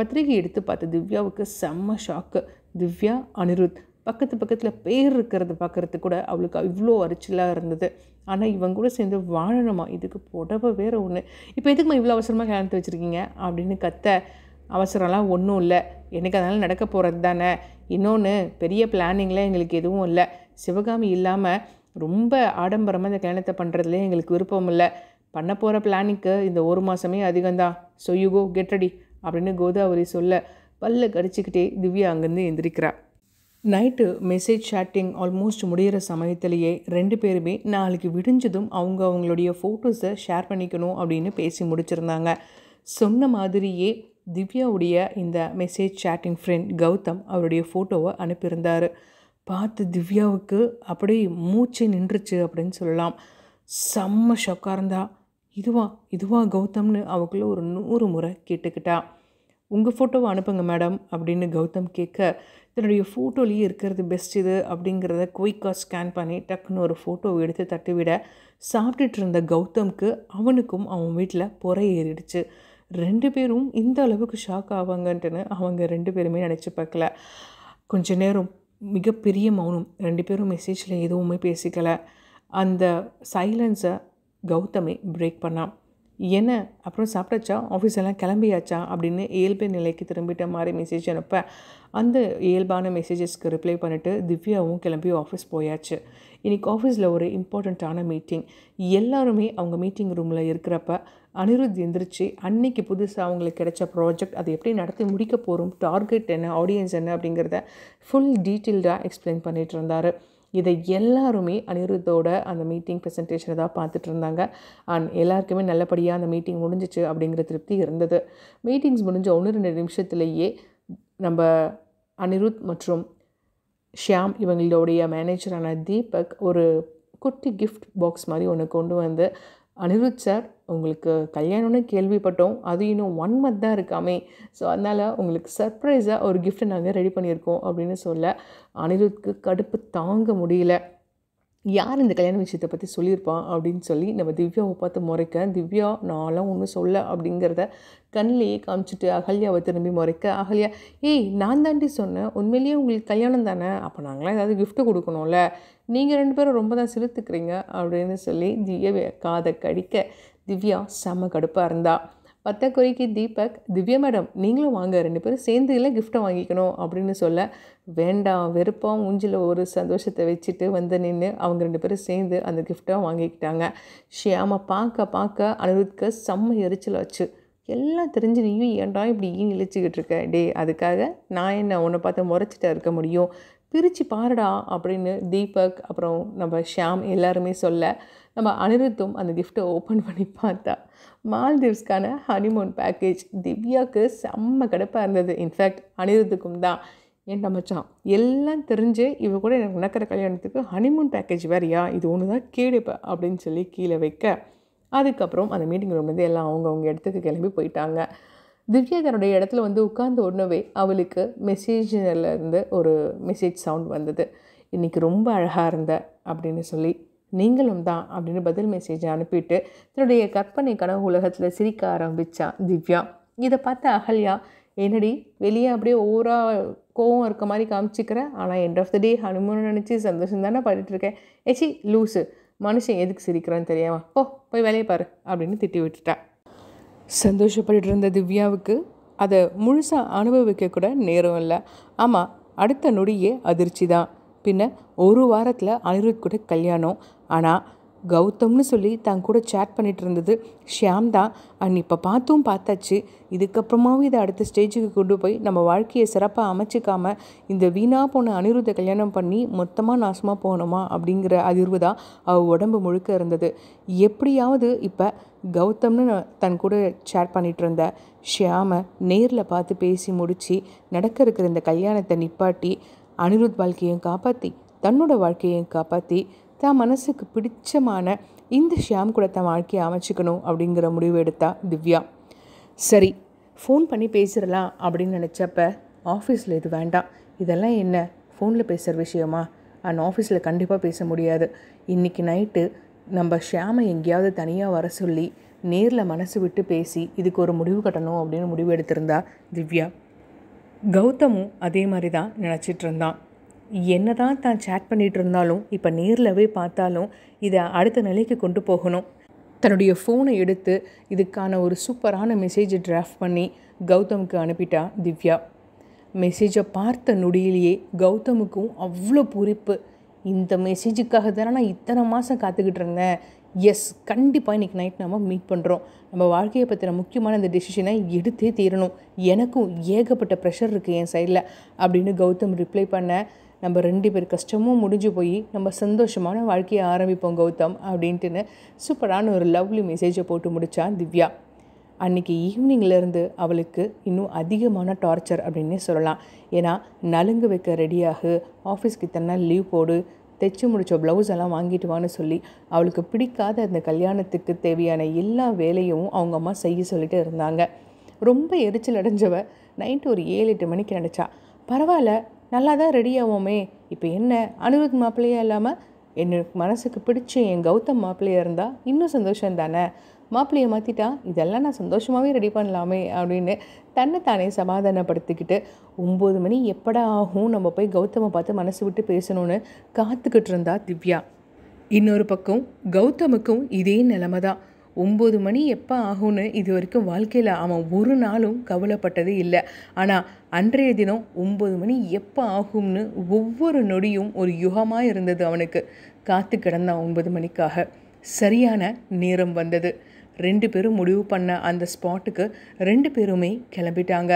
பத்திரிகை எடுத்து பார்த்த திவ்யாவுக்கு செம்ம ஷாக்கு திவ்யா அனிருத் பக்கத்து பக்கத்தில் பேர் இருக்கிறத பார்க்குறது கூட அவளுக்கு இவ்வளோ அரிச்சலாக இருந்தது ஆனால் இவங்க கூட சேர்ந்து வாழணுமா இதுக்கு புடவை வேறு ஒன்று இப்போ எதுக்குமா இவ்வளோ அவசரமாக கல்யாணத்து வச்சுருக்கீங்க அப்படின்னு கத்த அவசரம்லாம் ஒன்றும் இல்லை எனக்கு அதனால் நடக்க போகிறது தானே இன்னொன்று பெரிய பிளானிங்கில் எங்களுக்கு எதுவும் இல்லை சிவகாமி இல்லாமல் ரொம்ப ஆடம்பரமாக இந்த கல்யாணத்தை பண்ணுறதுல எங்களுக்கு விருப்பம் இல்லை பண்ண போகிற பிளானிங்க்கு இந்த ஒரு மாதமே அதிகம்தான் so you go get ready அப்படின்னு கோதாவரி சொல்ல பல்ல கடிச்சிக்கிட்டே திவ்யா அங்கேருந்து எந்திரிக்கிறாள் நைட்டு மெசேஜ் சாட்டிங் ஆல்மோஸ்ட் முடிகிற சமயத்திலேயே ரெண்டு பேருமே நாளைக்கு விடிஞ்சதும் அவங்க அவங்களுடைய ஃபோட்டோஸை ஷேர் பண்ணிக்கணும் அப்படின்னு பேசி முடிச்சிருந்தாங்க சொன்ன மாதிரியே திவ்யாவுடைய இந்த மெசேஜ் சாட்டிங் ஃப்ரெண்ட் கௌதம் அவருடைய ஃபோட்டோவை அனுப்பியிருந்தார் பார்த்து திவ்யாவுக்கு அப்படியே மூச்சு நின்றுச்சு அப்படின்னு சொல்லலாம் செம்ம ஷொக்காக இருந்தா இதுவா இதுவா கௌதம்னு அவக்குள்ளே ஒரு நூறு முறை கேட்டுக்கிட்டா உங்கள் ஃபோட்டோவை அனுப்புங்க மேடம் அப்படின்னு கௌதம் கேட்க தன்னுடைய ஃபோட்டோலேயே இருக்கிறது பெஸ்ட் இது அப்படிங்கிறத குயிக்காக ஸ்கேன் பண்ணி டக்குன்னு ஒரு ஃபோட்டோவை எடுத்து தட்டிவிட சாப்பிட்டுட்டு இருந்த கௌதம்க்கு அவனுக்கும் அவன் வீட்டில் பொறை ஏறிடுச்சு ரெண்டு பேரும் இந்த அளவுக்கு ஷாக் ஆவாங்கன்ட்டுன்னு அவங்க ரெண்டு பேருமே நினச்சி பார்க்கல கொஞ்ச நேரம் மிகப்பெரிய மௌனம் ரெண்டு பேரும் மெசேஜில் எதுவுமே பேசிக்கலை அந்த சைலன்ஸை கௌதமே பிரேக் பண்ணான் என்ன அப்புறம் சாப்பிட்டாச்சா ஆஃபீஸ் எல்லாம் கிளம்பியாச்சா அப்படின்னு இயல்பு நிலைக்கு திரும்பிட்ட மாதிரி மெசேஜ் அனுப்ப அந்த இயல்பான மெசேஜஸ்க்கு ரிப்ளை பண்ணிவிட்டு திவ்யாவும் கிளம்பி ஆஃபீஸ் போயாச்சு இன்றைக்கி ஆஃபீஸில் ஒரு இம்பார்ட்டண்ட்டான மீட்டிங் எல்லாருமே அவங்க மீட்டிங் ரூமில் இருக்கிறப்ப அனிருத் எந்திரிச்சு அன்னைக்கு புதுசாக அவங்களுக்கு கிடைச்ச ப்ராஜெக்ட் அதை எப்படி நடத்தி முடிக்க போகிறோம் டார்கெட் என்ன ஆடியன்ஸ் என்ன அப்படிங்கிறத ஃபுல் டீட்டெயில்டாக எக்ஸ்பிளைன் பண்ணிகிட்டு இருந்தார் இதை எல்லாருமே அனிருத்தோட அந்த மீட்டிங் ப்ரெசன்டேஷனை தான் பார்த்துட்டு இருந்தாங்க அண்ட் எல்லாருக்குமே நல்லபடியாக அந்த மீட்டிங் முடிஞ்சிச்சு அப்படிங்கிற திருப்தி இருந்தது மீட்டிங்ஸ் முடிஞ்ச ஒன்று ரெண்டு நிமிஷத்துலேயே நம்ம அனிருத் மற்றும் ஷியாம் இவங்களுடைய மேனேஜரான தீபக் ஒரு குட்டி கிஃப்ட் பாக்ஸ் மாதிரி ஒன்று கொண்டு வந்து அனிருத் சார் உங்களுக்கு கல்யாணம்னு கேள்விப்பட்டோம் அது இன்னும் ஒன் மந்த் தான் இருக்காமே ஸோ அதனால் உங்களுக்கு சர்ப்ரைஸாக ஒரு கிஃப்ட்டை நாங்கள் ரெடி பண்ணியிருக்கோம் அப்படின்னு சொல்ல அனிருத்துக்கு கடுப்பு தாங்க முடியல யார் இந்த கல்யாண விஷயத்தை பற்றி சொல்லியிருப்பான் அப்படின்னு சொல்லி நம்ம திவ்யாவை பார்த்து முறைக்க திவ்யா நான்லாம் ஒன்றும் சொல்ல அப்படிங்கிறத கண்ணிலேயே காமிச்சிட்டு அகல்யாவை திரும்பி முறைக்க அகல்யா ஏய் நான் தாண்டி சொன்னேன் உண்மையிலேயே உங்களுக்கு கல்யாணம் தானே அப்போ நாங்களாம் ஏதாவது கிஃப்ட்டு கொடுக்கணும்ல நீங்கள் ரெண்டு பேரும் ரொம்ப தான் சிரித்துக்கிறீங்க அப்படின்னு சொல்லி திவ்யாவை காதை கடிக்க திவ்யா செம்ம கடுப்பாக இருந்தா பத்தக்குறைக்கு தீபக் திவ்யா மேடம் நீங்களும் வாங்க ரெண்டு பேரும் சேர்ந்து இல்லை கிஃப்ட்டை வாங்கிக்கணும் அப்படின்னு சொல்ல வேண்டாம் வெறுப்பம் ஊஞ்சில் ஒரு சந்தோஷத்தை வச்சுட்டு வந்து நின்று அவங்க ரெண்டு பேரும் சேர்ந்து அந்த கிஃப்டை வாங்கிக்கிட்டாங்க ஷியாம பார்க்க பார்க்க அனிருத்க்கு செம்ம எரிச்சல் ஆச்சு எல்லாம் தெரிஞ்சு நீயும் ஏன்டா இப்படி இழிச்சிக்கிட்டு இருக்க டே அதுக்காக நான் என்ன உன்னை பார்த்து முறைச்சிட்டா இருக்க முடியும் பிரித்து பாருடா அப்படின்னு தீபக் அப்புறம் நம்ம ஷியாம் எல்லாருமே சொல்ல நம்ம அனிருத்தும் அந்த கிஃப்ட்டை ஓப்பன் பண்ணி பார்த்தா மால்தீவ்ஸ்க்கான ஹனிமூன் பேக்கேஜ் திவ்யாவுக்கு செம்ம கிடப்பாக இருந்தது இன்ஃபேக்ட் அனிருத்துக்கும் தான் என் மச்சான் எல்லாம் தெரிஞ்சு இவ கூட எனக்கு நடக்கிற கல்யாணத்துக்கு ஹனிமூன் பேக்கேஜ் வேறையா இது ஒன்று தான் கேடுப்ப அப்படின்னு சொல்லி கீழே வைக்க அதுக்கப்புறம் அந்த மீட்டிங் வந்து எல்லாம் அவங்கவுங்க இடத்துக்கு கிளம்பி போயிட்டாங்க திவ்யா தன்னுடைய இடத்துல வந்து உட்கார்ந்து உடனே அவளுக்கு மெசேஜ்லேருந்து ஒரு மெசேஜ் சவுண்ட் வந்தது இன்றைக்கி ரொம்ப அழகாக இருந்த அப்படின்னு சொல்லி நீங்களும் தான் அப்படின்னு பதில் மெசேஜ் அனுப்பிட்டு தன்னுடைய கற்பனை கனவு உலகத்தில் சிரிக்க ஆரம்பித்தா திவ்யா இதை பார்த்த அகல்யா என்னடி வெளியே அப்படியே ஓவராக கோவம் இருக்க மாதிரி காமிச்சிக்கிறேன் ஆனால் end of the day Hanuman நினச்சி சந்தோஷம் தானே பாடிட்டுருக்கேன் ஏச்சி லூஸு மனுஷன் எதுக்கு சிரிக்கிறான்னு தெரியாமா ஓ போய் வேலையை பாரு அப்படின்னு திட்டி விட்டுட்டா சந்தோஷப்பட்டு இருந்த திவ்யாவுக்கு அதை முழுசாக அனுபவிக்க கூட நேரம் இல்லை ஆமாம் அடுத்த நொடியே அதிர்ச்சி தான் பின்ன ஒரு வாரத்தில் அனிருத் கூட கல்யாணம் ஆனால் கௌதம்னு சொல்லி தன் கூட சேட் பண்ணிட்டு இருந்தது ஷியாம் தான் அண்ட் இப்போ பார்த்தும் பார்த்தாச்சு இதுக்கப்புறமாவும் இதை அடுத்த ஸ்டேஜுக்கு கொண்டு போய் நம்ம வாழ்க்கையை சிறப்பாக அமைச்சிக்காம இந்த வீணாக போன அனிருத்தை கல்யாணம் பண்ணி மொத்தமாக நாசமாக போகணுமா அப்படிங்கிற அதிர்வு தான் அவள் உடம்பு முழுக்க இருந்தது எப்படியாவது இப்போ கௌதம்னு தன் கூட சேட் பண்ணிகிட்டு இருந்த ஷியாமை நேரில் பார்த்து பேசி முடித்து நடக்க இருக்கிற இந்த கல்யாணத்தை நிப்பாட்டி அனிருத் வாழ்க்கையும் காப்பாற்றி தன்னோட வாழ்க்கையையும் காப்பாற்றி தான் மனசுக்கு பிடிச்சமான இந்த ஷியாம் கூட தான் வாழ்க்கையை அமைச்சிக்கணும் அப்படிங்கிற முடிவு எடுத்தா திவ்யா சரி ஃபோன் பண்ணி பேசிடலாம் அப்படின்னு நினச்சப்ப ஆஃபீஸில் இது வேண்டாம் இதெல்லாம் என்ன ஃபோனில் பேசுகிற விஷயமா அண்ட் ஆஃபீஸில் கண்டிப்பாக பேச முடியாது இன்றைக்கி நைட்டு நம்ம ஷியாமை எங்கேயாவது தனியாக வர சொல்லி நேரில் மனசு விட்டு பேசி இதுக்கு ஒரு முடிவு கட்டணும் அப்படின்னு முடிவு எடுத்திருந்தா திவ்யா கௌதமும் அதே மாதிரி தான் நினச்சிட்டு இருந்தான் என்ன தான் தான் சேட் பண்ணிகிட்டு இருந்தாலும் இப்போ நேரில் போய் பார்த்தாலும் இதை அடுத்த நிலைக்கு கொண்டு போகணும் தன்னுடைய ஃபோனை எடுத்து இதுக்கான ஒரு சூப்பரான மெசேஜை டிராஃப்ட் பண்ணி கௌதமுக்கு அனுப்பிட்டா திவ்யா மெசேஜை பார்த்த நொடியிலேயே கௌதமுக்கும் அவ்வளோ பொறிப்பு இந்த மெசேஜுக்காக தானே நான் இத்தனை மாதம் காத்துக்கிட்டு இருந்தேன் எஸ் கண்டிப்பாக இன்றைக்கி நைட் நம்ம மீட் பண்ணுறோம் நம்ம வாழ்க்கையை பற்றின முக்கியமான இந்த டெசிஷனை எடுத்தே தீரணும் எனக்கும் ஏகப்பட்ட ப்ரெஷர் இருக்குது என் சைடில் அப்படின்னு கௌதம் ரிப்ளை பண்ண நம்ம ரெண்டு பேர் கஷ்டமும் முடிஞ்சு போய் நம்ம சந்தோஷமான வாழ்க்கையை ஆரம்பிப்போம் கௌதம் அப்படின்ட்டுன்னு சூப்பரான ஒரு லவ்லி மெசேஜை போட்டு முடித்தா திவ்யா அன்றைக்கி ஈவினிங்லேருந்து அவளுக்கு இன்னும் அதிகமான டார்ச்சர் அப்படின்னே சொல்லலாம் ஏன்னா நலுங்கு வைக்க ரெடியாகு ஆஃபீஸ்க்கு இத்தனை லீவ் போடு தைச்சு முடித்த ப்ளவுஸ் எல்லாம் வாங்கிட்டு வான்னு சொல்லி அவளுக்கு பிடிக்காத அந்த கல்யாணத்துக்கு தேவையான எல்லா வேலையும் அவங்க அம்மா செய்ய சொல்லிட்டு இருந்தாங்க ரொம்ப எரிச்சல் அடைஞ்சவ நைட்டு ஒரு ஏழு எட்டு மணிக்கு நினச்சா பரவாயில்ல நல்லா தான் ரெடி ஆவோமே இப்போ என்ன அனிருத் மாப்பிள்ளையாக இல்லாமல் எனக்கு மனசுக்கு பிடிச்ச என் கௌதம் மாப்பிள்ளையாக இருந்தால் இன்னும் சந்தோஷம் தானே மாப்பிள்ளையை மாற்றிட்டா இதெல்லாம் நான் சந்தோஷமாகவே ரெடி பண்ணலாமே அப்படின்னு தன்னை தானே சமாதானப்படுத்திக்கிட்டு ஒம்பது மணி எப்படா ஆகும் நம்ம போய் கௌதமை பார்த்து மனசு விட்டு பேசணும்னு காத்துக்கிட்டு இருந்தா திவ்யா இன்னொரு பக்கம் கௌதமுக்கும் இதே நிலமை தான் ஒம்பது மணி எப்போ ஆகும்னு இது வரைக்கும் வாழ்க்கையில் அவன் ஒரு நாளும் கவலைப்பட்டது இல்லை ஆனால் அன்றைய தினம் ஒம்பது மணி எப்போ ஆகும்னு ஒவ்வொரு நொடியும் ஒரு யுகமாக இருந்தது அவனுக்கு காத்து கிடந்தான் ஒன்பது மணிக்காக சரியான நேரம் வந்தது ரெண்டு பேரும் முடிவு பண்ண அந்த ஸ்பாட்டுக்கு ரெண்டு பேருமே கிளம்பிட்டாங்க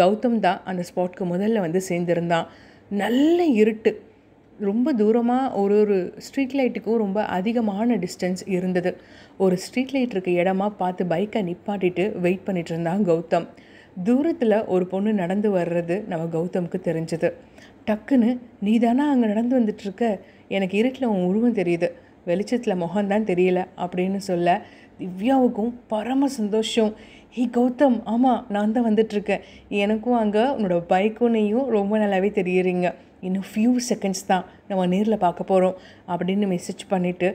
கௌதம் தான் அந்த ஸ்பாட்க்கு முதல்ல வந்து சேர்ந்துருந்தான் நல்ல இருட்டு ரொம்ப தூரமாக ஒரு ஒரு ஸ்ட்ரீட் லைட்டுக்கும் ரொம்ப அதிகமான டிஸ்டன்ஸ் இருந்தது ஒரு ஸ்ட்ரீட் லைட் இருக்க இடமா பார்த்து பைக்கை நிப்பாட்டிட்டு வெயிட் பண்ணிகிட்டு இருந்தான் கௌதம் தூரத்தில் ஒரு பொண்ணு நடந்து வர்றது நம்ம கௌதமுக்கு தெரிஞ்சது டக்குன்னு நீ தானா அங்கே நடந்து வந்துட்டுருக்க எனக்கு இருட்டில் உன் உருவம் தெரியுது வெளிச்சத்தில் முகம்தான் தெரியல அப்படின்னு சொல்ல திவ்யாவுக்கும் பரம சந்தோஷம் ஹே கௌதம் ஆமாம் நான் தான் வந்துட்டுருக்கேன் எனக்கும் அங்கே உன்னோட பைக்குனையும் ரொம்ப நல்லாவே தெரியுறீங்க இன்னும் ஃபியூ செகண்ட்ஸ் தான் நம்ம நேரில் பார்க்க போகிறோம் அப்படின்னு மெசேஜ் பண்ணிவிட்டு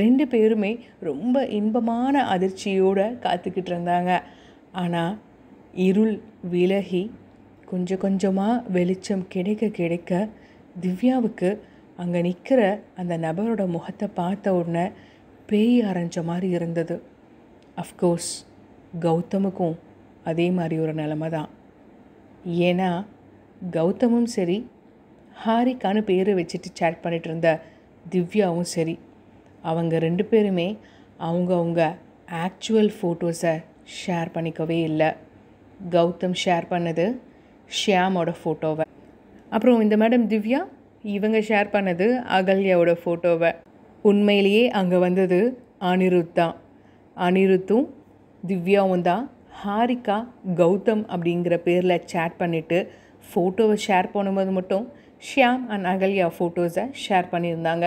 ரெண்டு பேருமே ரொம்ப இன்பமான அதிர்ச்சியோடு காத்துக்கிட்டு இருந்தாங்க ஆனால் இருள் விலகி கொஞ்சம் கொஞ்சமாக வெளிச்சம் கிடைக்க கிடைக்க திவ்யாவுக்கு அங்கே நிற்கிற அந்த நபரோட முகத்தை பார்த்த உடனே பேய் அரைஞ்ச மாதிரி இருந்தது அஃப்கோர்ஸ் கௌதமுக்கும் அதே மாதிரி ஒரு நிலமை தான் ஏன்னா கௌதமும் சரி ஹாரிக்கான்னு பேர் வச்சுட்டு சேட் பண்ணிகிட்டு இருந்த திவ்யாவும் சரி அவங்க ரெண்டு பேருமே அவங்கவுங்க ஆக்சுவல் ஃபோட்டோஸை ஷேர் பண்ணிக்கவே இல்லை கௌதம் ஷேர் பண்ணது ஷியாமோட ஃபோட்டோவை அப்புறம் இந்த மேடம் திவ்யா இவங்க ஷேர் பண்ணது அகல்யாவோட ஃபோட்டோவை உண்மையிலேயே அங்கே வந்தது அனிருத் தான் அனிருத்தும் திவ்யாவும் தான் ஹாரிகா கௌதம் அப்படிங்கிற பேரில் சேட் பண்ணிவிட்டு ஃபோட்டோவை ஷேர் பண்ணும்போது மட்டும் ஷியாம் அண்ட் அகல்யா ஃபோட்டோஸை ஷேர் பண்ணியிருந்தாங்க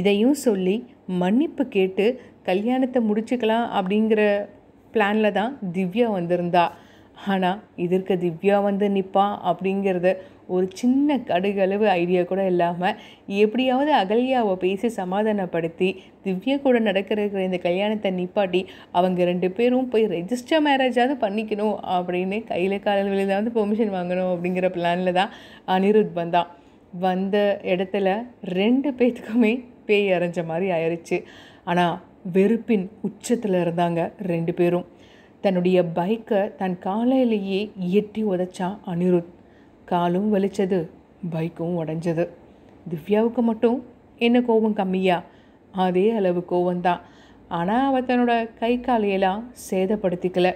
இதையும் சொல்லி மன்னிப்பு கேட்டு கல்யாணத்தை முடிச்சுக்கலாம் அப்படிங்கிற பிளானில் தான் திவ்யா வந்திருந்தா ஆனால் இதற்கு திவ்யா வந்து நிற்பா அப்படிங்கிறத ஒரு சின்ன கடுகளவு ஐடியா கூட இல்லாமல் எப்படியாவது அகல்யாவை பேசி சமாதானப்படுத்தி திவ்யா கூட நடக்கிற இந்த கல்யாணத்தை நிப்பாட்டி அவங்க ரெண்டு பேரும் போய் ரெஜிஸ்டர் மேரேஜாவது பண்ணிக்கணும் அப்படின்னு கையில் காலில் வந்து பெர்மிஷன் வாங்கணும் அப்படிங்கிற பிளானில் தான் அனிருத் வந்தான் வந்த இடத்துல ரெண்டு பேத்துக்குமே பேய் அரைஞ்ச மாதிரி ஆயிடுச்சு ஆனால் வெறுப்பின் உச்சத்தில் இருந்தாங்க ரெண்டு பேரும் தன்னுடைய பைக்கை தன் காலையிலேயே எட்டி உதைச்சான் அனிருத் காலும் வலிச்சது பைக்கும் உடஞ்சது திவ்யாவுக்கு மட்டும் என்ன கோபம் கம்மியா அதே அளவு கோபந்தான் ஆனால் அவள் தன்னோட கை காலையெல்லாம் சேதப்படுத்திக்கலை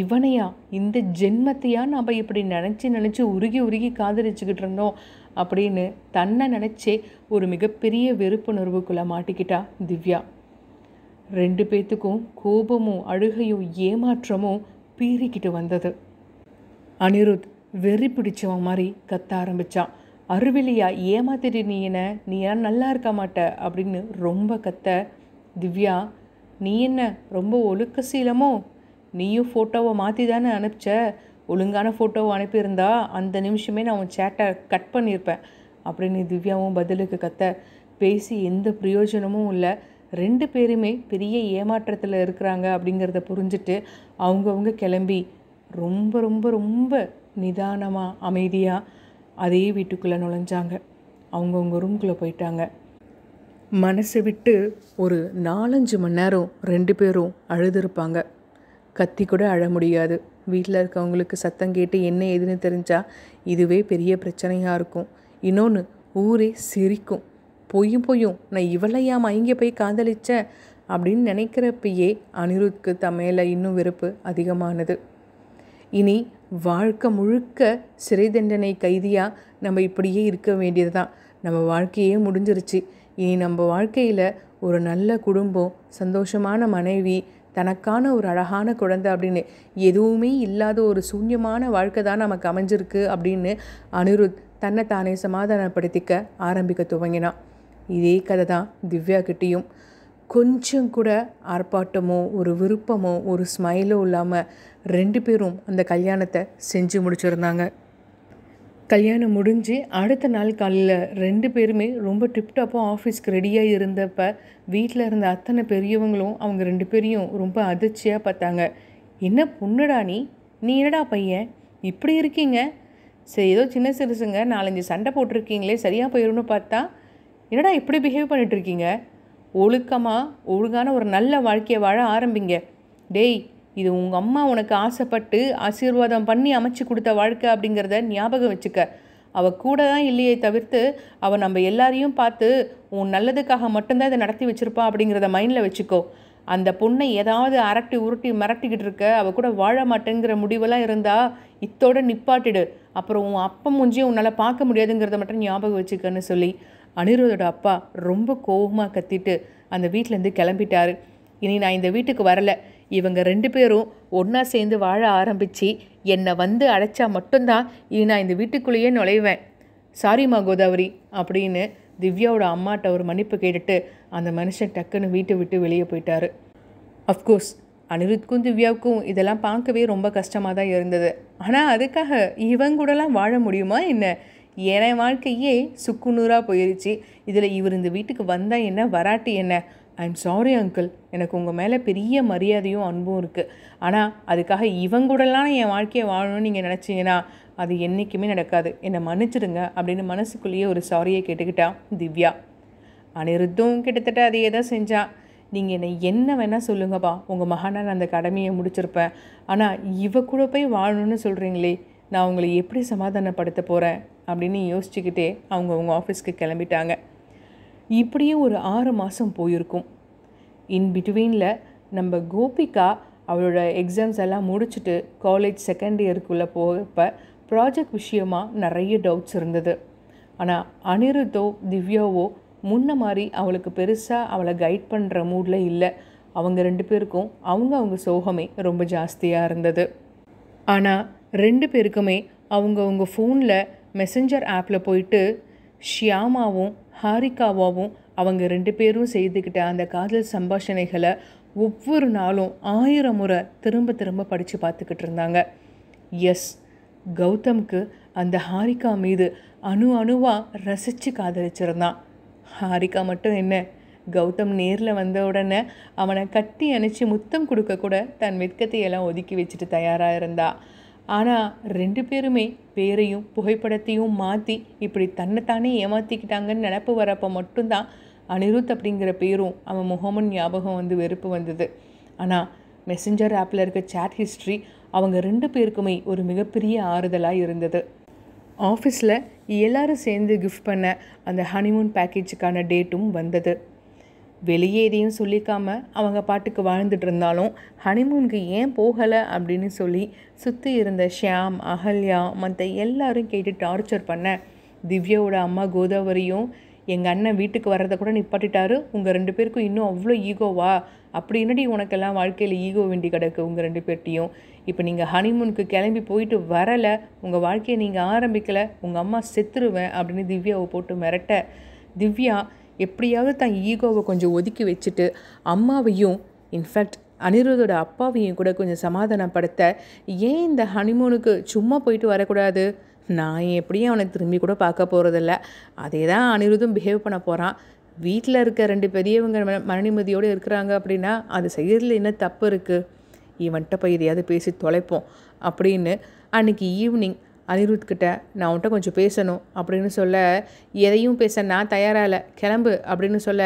இவனையா இந்த ஜென்மத்தையா நம்ம இப்படி நினச்சி நினச்சி உருகி உருகி காதலிச்சுக்கிட்டு இருந்தோம் அப்படின்னு தன்னை நினச்சே ஒரு மிகப்பெரிய வெறுப்புணர்வுக்குள்ளே மாட்டிக்கிட்டா திவ்யா ரெண்டு பேத்துக்கும் கோபமும் அழுகையும் ஏமாற்றமும் பீறிக்கிட்டு வந்தது அனிருத் வெறி பிடிச்சவன் மாதிரி கத்த ஆரம்பித்தான் அருவிலியா ஏமாத்திட்டு நீ என்ன நீ ஏன் நல்லா இருக்க மாட்ட அப்படின்னு ரொம்ப கத்த திவ்யா நீ என்ன ரொம்ப ஒழுக்க சீலமோ நீயும் ஃபோட்டோவை மாற்றி தானே அனுப்பிச்ச ஒழுங்கான ஃபோட்டோவை அனுப்பியிருந்தா அந்த நிமிஷமே நான் உன் சேட்டை கட் பண்ணியிருப்பேன் அப்படின்னு திவ்யாவும் பதிலுக்கு கத்த பேசி எந்த பிரயோஜனமும் இல்லை ரெண்டு பேருமே பெரிய ஏமாற்றத்தில் இருக்கிறாங்க அப்படிங்கிறத புரிஞ்சுட்டு அவங்கவுங்க கிளம்பி ரொம்ப ரொம்ப ரொம்ப நிதானமாக அமைதியாக அதே வீட்டுக்குள்ளே நுழைஞ்சாங்க அவங்கவுங்க ரூம்குள்ளே போயிட்டாங்க மனசை விட்டு ஒரு நாலஞ்சு மணி நேரம் ரெண்டு பேரும் அழுதுருப்பாங்க கத்தி கூட அழ முடியாது வீட்டில் இருக்கவங்களுக்கு சத்தம் கேட்டு என்ன ஏதுன்னு தெரிஞ்சால் இதுவே பெரிய பிரச்சனையாக இருக்கும் இன்னொன்று ஊரே சிரிக்கும் பொய்யும் பொய்யும் நான் இவளையா மயங்கி போய் காதலிச்சேன் அப்படின்னு நினைக்கிறப்பயே அனிருத்க்கு தமையில இன்னும் வெறுப்பு அதிகமானது இனி வாழ்க்கை முழுக்க சிறை தண்டனை கைதியாக நம்ம இப்படியே இருக்க வேண்டியது தான் நம்ம வாழ்க்கையே முடிஞ்சிருச்சு இனி நம்ம வாழ்க்கையில் ஒரு நல்ல குடும்பம் சந்தோஷமான மனைவி தனக்கான ஒரு அழகான குழந்தை அப்படின்னு எதுவுமே இல்லாத ஒரு சூன்யமான வாழ்க்கை தான் நமக்கு அமைஞ்சிருக்கு அப்படின்னு அனிருத் தன்னை தானே சமாதானப்படுத்திக்க ஆரம்பிக்க துவங்கினான் இதே கதை தான் திவ்யா கிட்டேயும் கொஞ்சம் கூட ஆர்ப்பாட்டமோ ஒரு விருப்பமோ ஒரு ஸ்மைலோ இல்லாமல் ரெண்டு பேரும் அந்த கல்யாணத்தை செஞ்சு முடிச்சிருந்தாங்க கல்யாணம் முடிஞ்சு அடுத்த நாள் காலையில் ரெண்டு பேருமே ரொம்ப டிப்டாப்பாக ஆஃபீஸ்க்கு ரெடியாக இருந்தப்ப வீட்டில் இருந்த அத்தனை பெரியவங்களும் அவங்க ரெண்டு பேரையும் ரொம்ப அதிர்ச்சியாக பார்த்தாங்க என்ன பொண்ணுடா நீ நீ என்னடா பையன் இப்படி இருக்கீங்க சரி ஏதோ சின்ன சிறுசுங்க நாலஞ்சு சண்டை போட்டிருக்கீங்களே சரியாக போயிடும்னு பார்த்தா என்னடா இப்படி பிஹேவ் பண்ணிகிட்ருக்கீங்க ஒழுக்கமாக ஒழுங்கான ஒரு நல்ல வாழ்க்கையை வாழ ஆரம்பிங்க டேய் இது உங்கள் அம்மா உனக்கு ஆசைப்பட்டு ஆசீர்வாதம் பண்ணி அமைச்சு கொடுத்த வாழ்க்கை அப்படிங்கிறத ஞாபகம் வச்சுக்க அவள் கூட தான் இல்லையே தவிர்த்து அவள் நம்ம எல்லாரையும் பார்த்து உன் நல்லதுக்காக மட்டும்தான் இதை நடத்தி வச்சுருப்பா அப்படிங்கிறத மைண்டில் வச்சுக்கோ அந்த பொண்ணை ஏதாவது அரட்டி உருட்டி மிரட்டிக்கிட்டு இருக்க அவள் கூட வாழ மாட்டேங்கிற முடிவெல்லாம் இருந்தால் இத்தோட நிப்பாட்டிடு அப்புறம் உன் அப்பம் முஞ்சியும் உன்னால் பார்க்க முடியாதுங்கிறத மட்டும் ஞாபகம் வச்சுக்கன்னு சொல்லி அனிருதோட அப்பா ரொம்ப கோபமாக கத்திட்டு அந்த வீட்டிலேருந்து கிளம்பிட்டாரு இனி நான் இந்த வீட்டுக்கு வரலை இவங்க ரெண்டு பேரும் ஒன்றா சேர்ந்து வாழ ஆரம்பித்து என்னை வந்து அழைச்சா மட்டும்தான் இனி நான் இந்த வீட்டுக்குள்ளேயே நுழைவேன் சாரிம்மா கோதாவரி அப்படின்னு திவ்யாவோட அம்மாட்ட ஒரு மன்னிப்பு கேட்டுட்டு அந்த மனுஷன் டக்குன்னு வீட்டை விட்டு வெளியே போயிட்டார் அஃப்கோர்ஸ் அனிருத்க்கும் திவ்யாவுக்கும் இதெல்லாம் பார்க்கவே ரொம்ப கஷ்டமாக தான் இருந்தது ஆனால் அதுக்காக இவங்கூடலாம் வாழ முடியுமா என்ன என் வாழ்க்கையே சுக்குநூறாக போயிடுச்சு இதில் இவர் இந்த வீட்டுக்கு வந்தால் என்ன வராட்டி என்ன ஐம் சாரி அங்கிள் எனக்கு உங்கள் மேலே பெரிய மரியாதையும் அன்பும் இருக்குது ஆனால் அதுக்காக இவங்கூடலாம் என் வாழ்க்கையை வாழணும்னு நீங்கள் நினச்சிங்கன்னா அது என்றைக்குமே நடக்காது என்னை மன்னிச்சிடுங்க அப்படின்னு மனசுக்குள்ளேயே ஒரு சாரியை கேட்டுக்கிட்டான் திவ்யா அனிருத்தும் கிட்டத்தட்ட அதையே தான் செஞ்சான் நீங்கள் என்னை என்ன வேணால் சொல்லுங்கப்பா உங்கள் மகானால் அந்த கடமையை முடிச்சிருப்பேன் ஆனால் இவ கூட போய் வாழணும்னு சொல்கிறீங்களே நான் உங்களை எப்படி சமாதானப்படுத்த போகிறேன் அப்படின்னு யோசிச்சுக்கிட்டே அவங்க அவங்க ஆஃபீஸ்க்கு கிளம்பிட்டாங்க இப்படியே ஒரு ஆறு மாதம் போயிருக்கும் இன் பிட்வீனில் நம்ம கோபிகா அவளோட எக்ஸாம்ஸ் எல்லாம் முடிச்சுட்டு காலேஜ் செகண்ட் இயருக்குள்ளே போகிறப்ப ப்ராஜெக்ட் விஷயமாக நிறைய டவுட்ஸ் இருந்தது ஆனால் அனிருத்தோ திவ்யாவோ முன்ன மாதிரி அவளுக்கு பெருசாக அவளை கைட் பண்ணுற மூடில் இல்லை அவங்க ரெண்டு பேருக்கும் அவங்க அவங்க சோகமே ரொம்ப ஜாஸ்தியாக இருந்தது ஆனால் ரெண்டு பேருக்குமே அவங்கவுங்க ஃபோனில் மெசஞ்சர் ஆப்பில் போயிட்டு ஷியாமாவும் ஹாரிகாவாவும் அவங்க ரெண்டு பேரும் செய்துக்கிட்ட அந்த காதல் சம்பாஷணைகளை ஒவ்வொரு நாளும் ஆயிரம் முறை திரும்ப திரும்ப படித்து பார்த்துக்கிட்டு இருந்தாங்க எஸ் கௌதம்க்கு அந்த ஹாரிகா மீது அணு அணுவாக ரசித்து காதலிச்சிருந்தான் ஹாரிகா மட்டும் என்ன கௌதம் நேரில் வந்த உடனே அவனை கட்டி அணைச்சி முத்தம் கொடுக்க கூட தன் வெட்கத்தையெல்லாம் ஒதுக்கி வச்சுட்டு தயாராக இருந்தாள் ஆனால் ரெண்டு பேருமே பேரையும் புகைப்படத்தையும் மாற்றி இப்படி தன்னைத்தானே ஏமாற்றிக்கிட்டாங்கன்னு நினப்பு வரப்போ மட்டும்தான் அனிருத் அப்படிங்கிற பேரும் அவன் முகமன் ஞாபகம் வந்து வெறுப்பு வந்தது ஆனால் மெசஞ்சர் ஆப்பில் இருக்க சேட் ஹிஸ்ட்ரி அவங்க ரெண்டு பேருக்குமே ஒரு மிகப்பெரிய ஆறுதலாக இருந்தது ஆஃபீஸில் எல்லாரும் சேர்ந்து கிஃப்ட் பண்ண அந்த ஹனிமூன் பேக்கேஜுக்கான டேட்டும் வந்தது வெளியே எதையும் சொல்லிக்காம அவங்க பாட்டுக்கு வாழ்ந்துட்டு இருந்தாலும் ஹனிமூனுக்கு ஏன் போகலை அப்படின்னு சொல்லி சுற்றி இருந்த ஷியாம் அகல்யா மற்ற எல்லாரும் கேட்டு டார்ச்சர் பண்ண திவ்யாவோட அம்மா கோதாவரியும் எங்கள் அண்ணன் வீட்டுக்கு வர்றதை கூட நிப்பாட்டிட்டாரு உங்கள் ரெண்டு பேருக்கும் இன்னும் அவ்வளோ ஈகோவா அப்படி என்னடி உனக்கெல்லாம் வாழ்க்கையில் ஈகோ வேண்டி கிடக்கு உங்கள் ரெண்டு பேர்ட்டையும் இப்போ நீங்கள் ஹனிமூனுக்கு கிளம்பி போயிட்டு வரலை உங்கள் வாழ்க்கையை நீங்கள் ஆரம்பிக்கலை உங்கள் அம்மா செத்துருவேன் அப்படின்னு திவ்யாவை போட்டு மிரட்ட திவ்யா எப்படியாவது தான் ஈகோவை கொஞ்சம் ஒதுக்கி வச்சுட்டு அம்மாவையும் இன்ஃபேக்ட் அனிருதோட அப்பாவையும் கூட கொஞ்சம் சமாதானப்படுத்த ஏன் இந்த ஹனிமூனுக்கு சும்மா போயிட்டு வரக்கூடாது நான் எப்படியும் அவனை திரும்பி கூட பார்க்க போகிறதில்ல அதே தான் அனிருதும் பிஹேவ் பண்ண போகிறான் வீட்டில் இருக்க ரெண்டு பெரியவங்க மனநிம்மதியோடு இருக்கிறாங்க அப்படின்னா அது செய்கிறதுல என்ன தப்பு இருக்குது இவன்கிட்ட போய் எதையாவது பேசி தொலைப்போம் அப்படின்னு அன்றைக்கி ஈவினிங் அனிருத் கிட்ட நான் அவன்கிட்ட கொஞ்சம் பேசணும் அப்படின்னு சொல்ல எதையும் பேச நான் தயாராக இல்லை கிளம்பு அப்படின்னு சொல்ல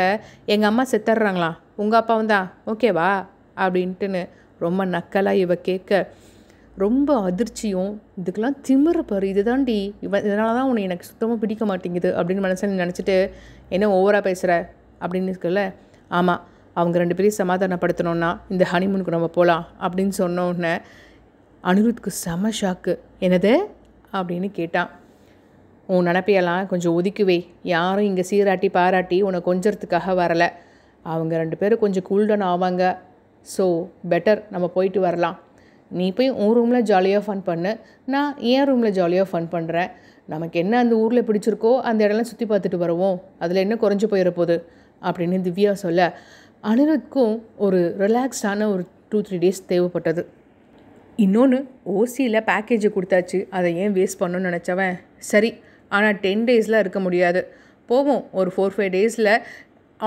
எங்கள் அம்மா செத்துடுறாங்களா உங்கள் அப்பாவும் தான் ஓகேவா அப்படின்ட்டுன்னு ரொம்ப நக்கலாக இவ கேட்க ரொம்ப அதிர்ச்சியும் இதுக்கெல்லாம் திமிர பாரு இதுதான்டி இவன் இதனால தான் உன்னை எனக்கு சுத்தமாக பிடிக்க மாட்டேங்குது அப்படின்னு மனசில் நினச்சிட்டு என்ன ஓவராக பேசுகிற அப்படின்னு இருக்குல்ல ஆமாம் அவங்க ரெண்டு பேரையும் சமாதானப்படுத்தணும்னா இந்த ஹனிமூனுக்கு நம்ம போகலாம் அப்படின்னு சொன்ன அனிருத்துக்கு செம ஷாக்கு என்னது அப்படின்னு கேட்டான் உன் நினப்பையெல்லாம் கொஞ்சம் ஒதுக்குவே யாரும் இங்கே சீராட்டி பாராட்டி உன்னை கொஞ்சத்துக்காக வரலை அவங்க ரெண்டு பேரும் கொஞ்சம் கூல்டன் ஆவாங்க ஸோ பெட்டர் நம்ம போயிட்டு வரலாம் நீ போய் உன் ரூமில் ஜாலியாக ஃபன் பண்ணு நான் என் ரூமில் ஜாலியாக ஃபன் பண்ணுறேன் நமக்கு என்ன அந்த ஊரில் பிடிச்சிருக்கோ அந்த இடம்லாம் சுற்றி பார்த்துட்டு வருவோம் அதில் என்ன குறைஞ்சி போயிட போகுது அப்படின்னு திவ்யா சொல்ல அனிருக்கும் ஒரு ரிலாக்ஸ்டான ஒரு டூ த்ரீ டேஸ் தேவைப்பட்டது இன்னொன்று ஓசியில் பேக்கேஜ் கொடுத்தாச்சு அதை ஏன் வேஸ்ட் பண்ணணும்னு நினச்சவன் சரி ஆனால் டென் டேஸில் இருக்க முடியாது போவோம் ஒரு ஃபோர் ஃபைவ் டேஸில்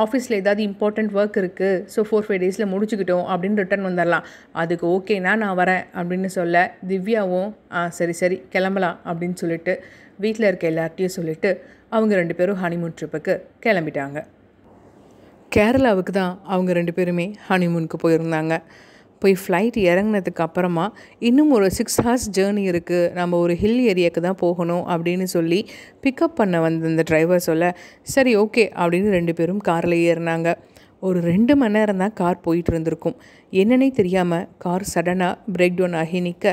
ஆஃபீஸில் ஏதாவது இம்பார்ட்டண்ட் ஒர்க் இருக்குது ஸோ ஃபோர் ஃபைவ் டேஸில் முடிச்சுக்கிட்டோம் அப்படின்னு ரிட்டர்ன் வந்துடலாம் அதுக்கு ஓகேனா நான் வரேன் அப்படின்னு சொல்ல திவ்யாவும் ஆ சரி சரி கிளம்பலாம் அப்படின்னு சொல்லிட்டு வீட்டில் இருக்க எல்லார்ட்டையும் சொல்லிவிட்டு அவங்க ரெண்டு பேரும் ஹனிமூன் ட்ரிப்புக்கு கிளம்பிட்டாங்க கேரளாவுக்கு தான் அவங்க ரெண்டு பேருமே ஹனிமூனுக்கு போயிருந்தாங்க போய் ஃப்ளைட் இறங்கினதுக்கு அப்புறமா இன்னும் ஒரு சிக்ஸ் ஹவர்ஸ் ஜேர்னி இருக்குது நம்ம ஒரு ஹில் ஏரியாவுக்கு தான் போகணும் அப்படின்னு சொல்லி பிக்கப் பண்ண வந்த அந்த டிரைவர் சொல்ல சரி ஓகே அப்படின்னு ரெண்டு பேரும் காரில் ஏறினாங்க ஒரு ரெண்டு மணி நேரம் தான் கார் போயிட்டு இருந்திருக்கும் என்னன்னே தெரியாமல் கார் சடனாக பிரேக் டவுன் ஆகி நிற்க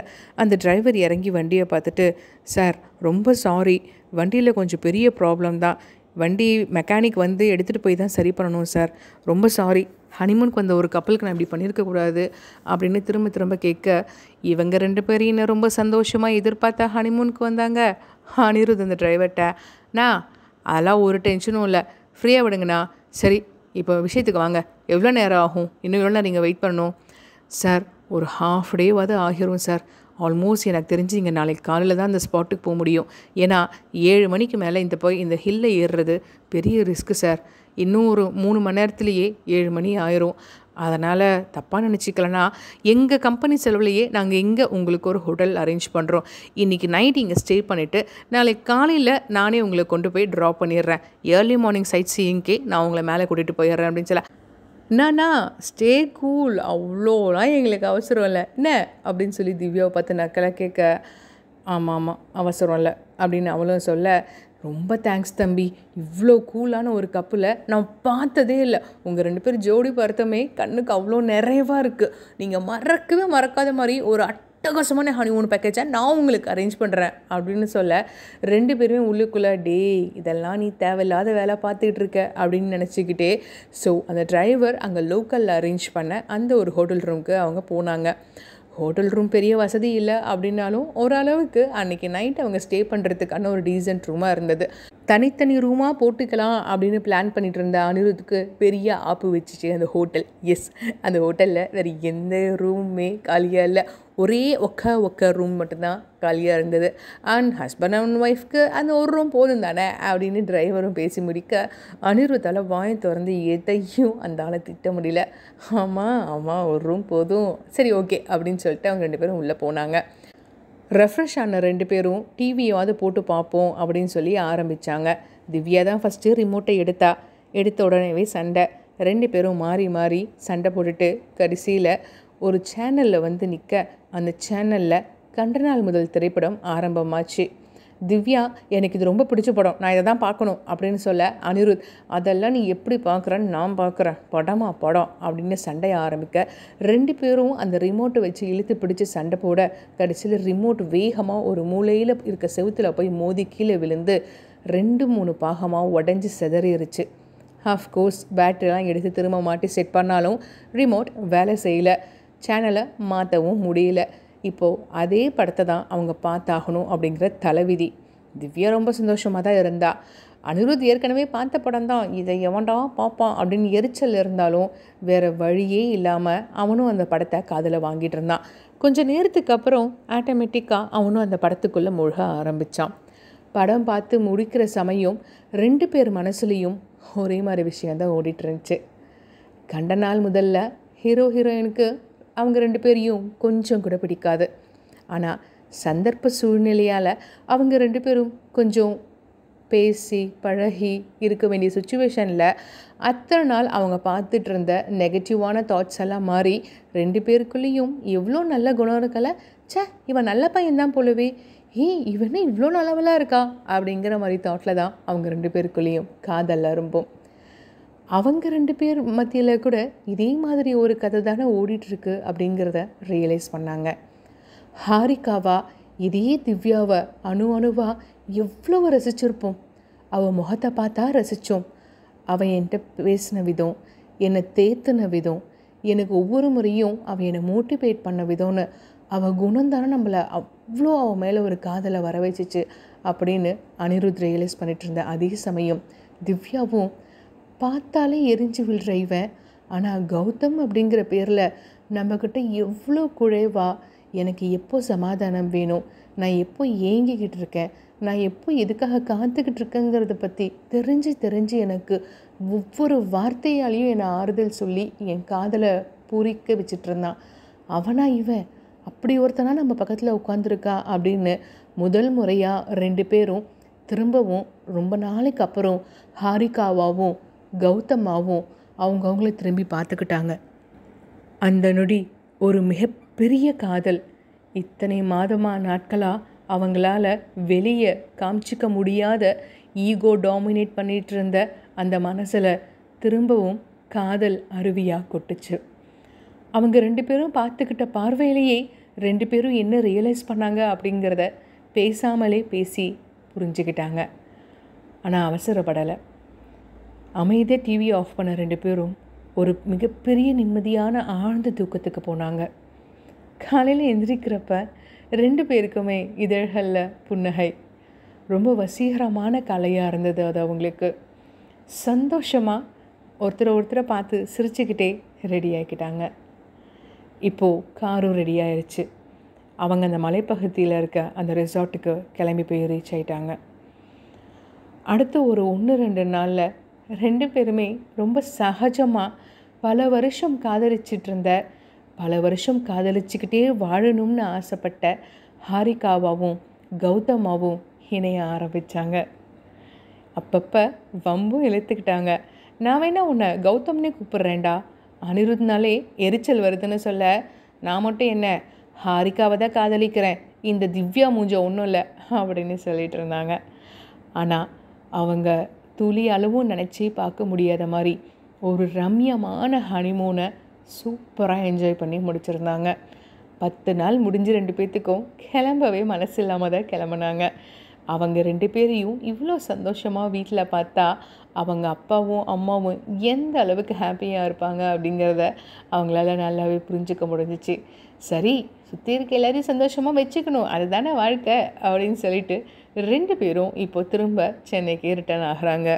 அந்த டிரைவர் இறங்கி வண்டியை பார்த்துட்டு சார் ரொம்ப சாரி வண்டியில் கொஞ்சம் பெரிய ப்ராப்ளம் தான் வண்டி மெக்கானிக் வந்து எடுத்துகிட்டு போய் தான் சரி பண்ணணும் சார் ரொம்ப சாரி ஹனிமூனுக்கு வந்த ஒரு கப்பலுக்கு நான் இப்படி பண்ணியிருக்கக்கூடாது அப்படின்னு திரும்ப திரும்ப கேட்க இவங்க ரெண்டு பேரும் என்ன ரொம்ப சந்தோஷமாக எதிர்பார்த்தா ஹனிமூனுக்கு வந்தாங்க அனிருத் அந்த டிரைவர்கிட்ட நான் அதெல்லாம் ஒரு டென்ஷனும் இல்லை ஃப்ரீயாக விடுங்கண்ணா சரி இப்போ விஷயத்துக்கு வாங்க எவ்வளோ நேரம் ஆகும் இன்னும் எவ்வளோ நேரம் நீங்கள் வெயிட் பண்ணணும் சார் ஒரு ஹாஃப் டேவாவது ஆகிரும் சார் ஆல்மோஸ்ட் எனக்கு தெரிஞ்சு இங்கே நாளைக்கு காலையில் தான் அந்த ஸ்பாட்டுக்கு போக முடியும் ஏன்னா ஏழு மணிக்கு மேலே இந்த போய் இந்த ஹில்லை ஏறுறது பெரிய ரிஸ்க்கு சார் இன்னும் ஒரு மூணு மணி நேரத்துலேயே ஏழு மணி ஆயிரும் அதனால் தப்பாக நினச்சிக்கலனா எங்கள் கம்பெனி செலவுலையே நாங்கள் இங்கே உங்களுக்கு ஒரு ஹோட்டல் அரேஞ்ச் பண்ணுறோம் இன்றைக்கி நைட் இங்கே ஸ்டே பண்ணிவிட்டு நாளைக்கு காலையில் நானே உங்களை கொண்டு போய் ட்ராப் பண்ணிடுறேன் ஏர்லி மார்னிங் சைட் சீயிங்க்கே நான் உங்களை மேலே கூட்டிகிட்டு போயிடுறேன் அப்படின்னு சொல்ல என்னண்ணா ஸ்டே கூல் அவ்வளோலாம் எங்களுக்கு அவசரம் இல்லை என்ன அப்படின்னு சொல்லி திவ்யாவை பார்த்து நக்கலை கேட்க ஆமாம் ஆமாம் அவசரம் இல்லை அப்படின்னு அவளும் சொல்ல ரொம்ப தேங்க்ஸ் தம்பி இவ்வளோ கூலான ஒரு கப்பில் நான் பார்த்ததே இல்லை உங்கள் ரெண்டு பேர் ஜோடி பார்த்தமே கண்ணுக்கு அவ்வளோ நிறைவாக இருக்குது நீங்கள் மறக்கவே மறக்காத மாதிரி ஒரு அட்டகாசமான ஹனிமூன் பேக்கேஜாக நான் உங்களுக்கு அரேஞ்ச் பண்ணுறேன் அப்படின்னு சொல்ல ரெண்டு பேருமே உள்ளுக்குள்ளே டே இதெல்லாம் நீ தேவையில்லாத வேலை பார்த்துக்கிட்டு இருக்க அப்படின்னு நினச்சிக்கிட்டே ஸோ அந்த டிரைவர் அங்கே லோக்கலில் அரேஞ்ச் பண்ண அந்த ஒரு ஹோட்டல் ரூமுக்கு அவங்க போனாங்க ஹோட்டல் ரூம் பெரிய வசதி இல்லை அப்படின்னாலும் ஓரளவுக்கு அன்றைக்கி நைட் அவங்க ஸ்டே பண்ணுறதுக்கான ஒரு டீசென்ட் ரூமாக இருந்தது தனித்தனி ரூமாக போட்டுக்கலாம் அப்படின்னு பிளான் பண்ணிட்டு இருந்த அனிருத்துக்கு பெரிய ஆப்பு வச்சுச்சு அந்த ஹோட்டல் எஸ் அந்த ஹோட்டலில் வேறு எந்த ரூமுமே காலியாக இல்லை ஒரே ஒக்க ஒக்க ரூம் மட்டும்தான் காலியாக இருந்தது அண்ட் ஹஸ்பண்ட் அண்ட் ஒய்ஃப்க்கு அந்த ஒரு ரூம் போதும் தானே அப்படின்னு டிரைவரும் பேசி முடிக்க அனிருத்தால் வாயை திறந்து எதையும் அந்த ஆளை திட்ட முடியல ஆமாம் ஆமாம் ஒரு ரூம் போதும் சரி ஓகே அப்படின்னு சொல்லிட்டு அவங்க ரெண்டு பேரும் உள்ளே போனாங்க ரெஃப்ரெஷ் ஆன ரெண்டு பேரும் டிவியாவது போட்டு பார்ப்போம் அப்படின்னு சொல்லி ஆரம்பித்தாங்க திவ்யா தான் ஃபஸ்ட்டு ரிமோட்டை எடுத்தா எடுத்த உடனேவே சண்டை ரெண்டு பேரும் மாறி மாறி சண்டை போட்டுட்டு கடைசியில் ஒரு சேனலில் வந்து நிற்க அந்த சேனலில் கண்டனால் முதல் திரைப்படம் ஆரம்பமாச்சு திவ்யா எனக்கு இது ரொம்ப பிடிச்ச படம் நான் இதை தான் பார்க்கணும் அப்படின்னு சொல்ல அனிருத் அதெல்லாம் நீ எப்படி பார்க்குறன்னு நான் பார்க்குறேன் படமா படம் அப்படின்னு சண்டையை ஆரம்பிக்க ரெண்டு பேரும் அந்த ரிமோட்டை வச்சு இழுத்து பிடிச்சி சண்டை போட கடைசியில் ரிமோட் வேகமாக ஒரு மூலையில் இருக்க செவுத்தில் போய் மோதி கீழே விழுந்து ரெண்டு மூணு பாகமாக உடஞ்சி செதறிடுச்சு ஆஃப்கோர்ஸ் பேட்டரிலாம் எடுத்து திரும்ப மாட்டி செட் பண்ணாலும் ரிமோட் வேலை செய்யலை சேனலை மாற்றவும் முடியல இப்போது அதே படத்தை தான் அவங்க பார்த்தாகணும் அப்படிங்கிற தலைவிதி திவ்யா ரொம்ப சந்தோஷமாக தான் இருந்தா அனிருத் ஏற்கனவே பார்த்த படம் தான் இதை எவன்டா பார்ப்பான் அப்படின்னு எரிச்சல் இருந்தாலும் வேறு வழியே இல்லாமல் அவனும் அந்த படத்தை காதில் வாங்கிட்டு இருந்தான் கொஞ்சம் நேரத்துக்கு அப்புறம் ஆட்டோமேட்டிக்காக அவனும் அந்த படத்துக்குள்ளே மூழ்க ஆரம்பித்தான் படம் பார்த்து முடிக்கிற சமயம் ரெண்டு பேர் மனசுலேயும் ஒரே மாதிரி விஷயந்தான் ஓடிட்டு இருந்துச்சு கண்ட நாள் முதல்ல ஹீரோ ஹீரோயினுக்கு அவங்க ரெண்டு பேரையும் கொஞ்சம் கூட பிடிக்காது ஆனால் சந்தர்ப்ப சூழ்நிலையால் அவங்க ரெண்டு பேரும் கொஞ்சம் பேசி பழகி இருக்க வேண்டிய சுச்சுவேஷனில் அத்தனை நாள் அவங்க பார்த்துட்டு இருந்த நெகட்டிவான தாட்ஸ் எல்லாம் மாறி ரெண்டு பேருக்குள்ளேயும் எவ்வளோ நல்ல குணம் இருக்கலை சே இவன் நல்ல பையன்தான் போலவே ஏ இவனே இவ்வளோ நல்லவளாக இருக்கா அப்படிங்கிற மாதிரி தாட்டில் தான் அவங்க ரெண்டு பேருக்குள்ளேயும் காதல் அரும்பும் அவங்க ரெண்டு பேர் மத்தியில் கூட இதே மாதிரி ஒரு கதை தானே ஓடிட்டுருக்கு அப்படிங்கிறத ரியலைஸ் பண்ணாங்க ஹாரிகாவா இதே திவ்யாவை அணு அணுவாக எவ்வளவு ரசிச்சிருப்போம் அவள் முகத்தை பார்த்தா ரசித்தோம் அவன் என்கிட்ட பேசின விதம் என்னை தேத்துன விதம் எனக்கு ஒவ்வொரு முறையும் அவள் என்னை மோட்டிவேட் பண்ண விதம்னு அவள் குணந்தானே நம்மளை அவ்வளோ அவள் மேலே ஒரு காதலை வர வச்சிச்சு அப்படின்னு அனிருத் ரியலைஸ் பண்ணிட்டு இருந்த அதே சமயம் திவ்யாவும் பார்த்தாலே எரிஞ்சு விழுற இவன் ஆனால் கௌதம் அப்படிங்கிற பேரில் நம்மக்கிட்ட எவ்வளோ குழைவாக எனக்கு எப்போ சமாதானம் வேணும் நான் எப்போ ஏங்கிக்கிட்டு இருக்கேன் நான் எப்போ எதுக்காக காத்துக்கிட்டு இருக்கேங்கிறத பற்றி தெரிஞ்சு தெரிஞ்சு எனக்கு ஒவ்வொரு வார்த்தையாலையும் என்னை ஆறுதல் சொல்லி என் காதலை பூரிக்க வச்சிட்ருந்தான் அவனா இவன் அப்படி ஒருத்தனா நம்ம பக்கத்தில் உட்காந்துருக்கா அப்படின்னு முதல் முறையாக ரெண்டு பேரும் திரும்பவும் ரொம்ப நாளைக்கு அப்புறம் ஹாரிகாவாகவும் கௌதமாகவும் அவங்கவுங்கள திரும்பி பார்த்துக்கிட்டாங்க அந்த நொடி ஒரு மிக பெரிய காதல் இத்தனை மாதமா நாட்களாக அவங்களால வெளியே காமிச்சிக்க முடியாத ஈகோ டாமினேட் பண்ணிட்டு இருந்த அந்த மனசில் திரும்பவும் காதல் அருவியாக கொட்டுச்சு அவங்க ரெண்டு பேரும் பார்த்துக்கிட்ட பார்வையிலேயே ரெண்டு பேரும் என்ன ரியலைஸ் பண்ணாங்க அப்படிங்கிறத பேசாமலே பேசி புரிஞ்சுக்கிட்டாங்க ஆனால் அவசரப்படலை அமைதியாக டிவி ஆஃப் பண்ண ரெண்டு பேரும் ஒரு மிகப்பெரிய நிம்மதியான ஆழ்ந்த தூக்கத்துக்கு போனாங்க காலையில் எந்திரிக்கிறப்ப ரெண்டு பேருக்குமே இதழ்களில் புன்னகை ரொம்ப வசீகரமான கலையாக இருந்தது அது அவங்களுக்கு சந்தோஷமாக ஒருத்தரை ஒருத்தரை பார்த்து சிரிச்சுக்கிட்டே ரெடி ஆகிக்கிட்டாங்க இப்போது காரும் ரெடி ஆயிடுச்சு அவங்க அந்த மலைப்பகுதியில் இருக்க அந்த ரெசார்ட்டுக்கு கிளம்பி போய் ரீச் ஆகிட்டாங்க அடுத்த ஒரு ஒன்று ரெண்டு நாளில் ரெண்டு பேருமே ரொம்ப சகஜமாக பல வருஷம் காதலிச்சிட்டு இருந்த பல வருஷம் காதலிச்சுக்கிட்டே வாழணும்னு ஆசைப்பட்ட ஹாரிகாவாகவும் கௌதமாவும் இணைய ஆரம்பித்தாங்க அப்பப்போ வம்பும் இழுத்துக்கிட்டாங்க நான் வேணா உன்னை கௌதம்னே கூப்பிட்றேன்டா அனிருத்னாலே எரிச்சல் வருதுன்னு சொல்ல நான் மட்டும் என்ன ஹாரிகாவை தான் காதலிக்கிறேன் இந்த திவ்யா மூஞ்ச ஒன்றும் இல்லை அப்படின்னு சொல்லிட்டு இருந்தாங்க ஆனால் அவங்க துளி அளவும் நினச்சி பார்க்க முடியாத மாதிரி ஒரு ரம்யமான ஹனிமூனை சூப்பராக என்ஜாய் பண்ணி முடிச்சிருந்தாங்க பத்து நாள் முடிஞ்சு ரெண்டு பேர்த்துக்கும் கிளம்பவே மனசு இல்லாமல் தான் கிளம்புனாங்க அவங்க ரெண்டு பேரையும் இவ்வளோ சந்தோஷமாக வீட்டில் பார்த்தா அவங்க அப்பாவும் அம்மாவும் எந்த அளவுக்கு ஹாப்பியாக இருப்பாங்க அப்படிங்கிறத அவங்களால நல்லாவே புரிஞ்சுக்க முடிஞ்சிச்சு சரி சுற்றி இருக்க எல்லாரையும் சந்தோஷமாக வச்சுக்கணும் அதுதானே வாழ்க்கை அப்படின்னு சொல்லிட்டு ரெண்டு பேரும் இப்போ திரும்ப சென்னைக்கு ரிட்டர்ன் ஆகிறாங்க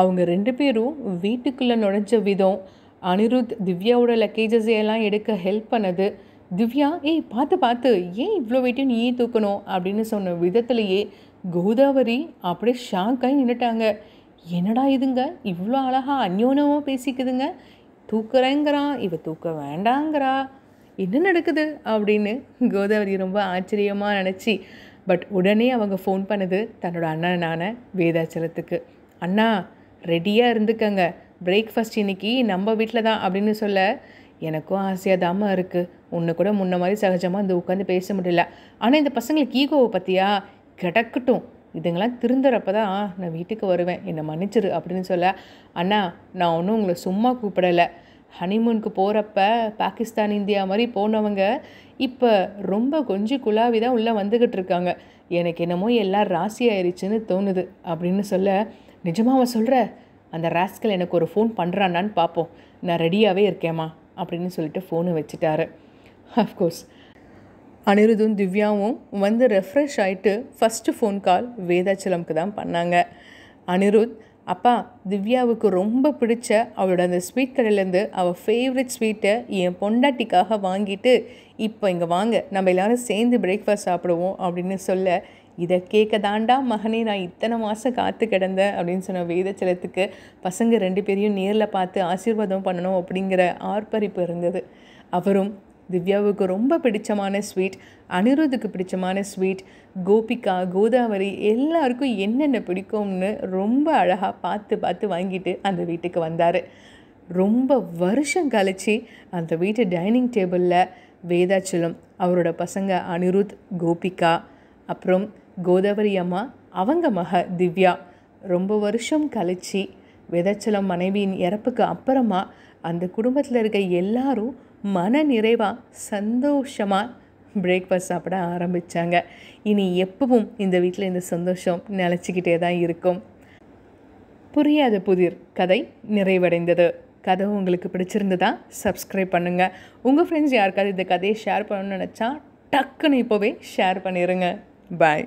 அவங்க ரெண்டு பேரும் வீட்டுக்குள்ளே நுழைஞ்ச விதம் அனிருத் திவ்யாவோட லக்கேஜஸ் எல்லாம் எடுக்க ஹெல்ப் பண்ணது திவ்யா ஏய் பார்த்து பார்த்து ஏன் இவ்வளோ வெயிட்டும் நீயே தூக்கணும் அப்படின்னு சொன்ன விதத்துலேயே கோதாவரி அப்படியே ஷாக்காகி நின்றுட்டாங்க என்னடா இதுங்க இவ்வளோ அழகாக அந்யோனமாக பேசிக்குதுங்க தூக்குறேங்கிறான் இவ தூக்க வேண்டாங்கிறா என்ன நடக்குது அப்படின்னு கோதாவரி ரொம்ப ஆச்சரியமாக நினச்சி பட் உடனே அவங்க ஃபோன் பண்ணுது தன்னோட அண்ணன் நான் வேதாச்சலத்துக்கு அண்ணா ரெடியாக இருந்துக்கங்க பிரேக்ஃபாஸ்ட் இன்றைக்கி நம்ம வீட்டில் தான் அப்படின்னு சொல்ல எனக்கும் ஆசையாக தான் இருக்குது ஒன்று கூட முன்ன மாதிரி சகஜமாக இந்த உட்காந்து பேச முடியல ஆனால் இந்த பசங்களுக்கு ஈகோவை பற்றியா கிடக்கட்டும் இதுங்களாம் திருந்துறப்ப தான் நான் வீட்டுக்கு வருவேன் என்னை மன்னிச்சிரு அப்படின்னு சொல்ல அண்ணா நான் ஒன்றும் உங்களை சும்மா கூப்பிடலை ஹனிமூனுக்கு போகிறப்ப பாகிஸ்தான் இந்தியா மாதிரி போனவங்க இப்போ ரொம்ப கொஞ்சம் குழாவி தான் உள்ளே வந்துக்கிட்டு இருக்காங்க எனக்கு என்னமோ எல்லாம் ராசி ஆயிடுச்சுன்னு தோணுது அப்படின்னு சொல்ல அவன் சொல்கிற அந்த ராஸ்கல் எனக்கு ஒரு ஃபோன் பண்ணுறானான்னு பார்ப்போம் நான் ரெடியாகவே இருக்கேம்மா அப்படின்னு சொல்லிட்டு ஃபோனை வச்சுட்டாரு அஃப்கோர்ஸ் அனிருதும் திவ்யாவும் வந்து ரெஃப்ரெஷ் ஆகிட்டு ஃபஸ்ட்டு ஃபோன் கால் வேதாச்சலம்க்கு தான் பண்ணாங்க அனிருத் அப்பா திவ்யாவுக்கு ரொம்ப பிடிச்ச அவளோட அந்த ஸ்வீட் கடையிலேருந்து அவள் ஃபேவரட் ஸ்வீட்டை என் பொண்டாட்டிக்காக வாங்கிட்டு இப்போ இங்கே வாங்க நம்ம எல்லோரும் சேர்ந்து பிரேக்ஃபாஸ்ட் சாப்பிடுவோம் அப்படின்னு சொல்ல இதை கேட்க தாண்டா மகனே நான் இத்தனை மாதம் காத்து கிடந்த அப்படின்னு சொன்ன வேதச்சலத்துக்கு பசங்க ரெண்டு பேரையும் நேரில் பார்த்து ஆசீர்வாதம் பண்ணணும் அப்படிங்கிற ஆர்ப்பரிப்பு இருந்தது அவரும் திவ்யாவுக்கு ரொம்ப பிடிச்சமான ஸ்வீட் அனிருத்துக்கு பிடிச்சமான ஸ்வீட் கோபிகா கோதாவரி எல்லாருக்கும் என்னென்ன பிடிக்கும்னு ரொம்ப அழகாக பார்த்து பார்த்து வாங்கிட்டு அந்த வீட்டுக்கு வந்தார் ரொம்ப வருஷம் கழித்து அந்த வீட்டு டைனிங் டேபிளில் வேதாச்சலம் அவரோட பசங்க அனிருத் கோபிகா அப்புறம் கோதாவரி அம்மா அவங்க மக திவ்யா ரொம்ப வருஷம் கழிச்சு விதச்சலம் மனைவியின் இறப்புக்கு அப்புறமா அந்த குடும்பத்தில் இருக்க எல்லாரும் மன நிறைவாக சந்தோஷமாக பிரேக்ஃபாஸ்ட் சாப்பிட ஆரம்பித்தாங்க இனி எப்பவும் இந்த வீட்டில் இந்த சந்தோஷம் நிலச்சிக்கிட்டே தான் இருக்கும் புரியாத புதிர் கதை நிறைவடைந்தது கதை உங்களுக்கு பிடிச்சிருந்ததா சப்ஸ்கிரைப் பண்ணுங்கள் உங்கள் ஃப்ரெண்ட்ஸ் யாருக்காவது இந்த கதையை ஷேர் பண்ணணும்னு நினச்சா டக்குன்னு இப்போவே ஷேர் பண்ணிடுங்க பாய்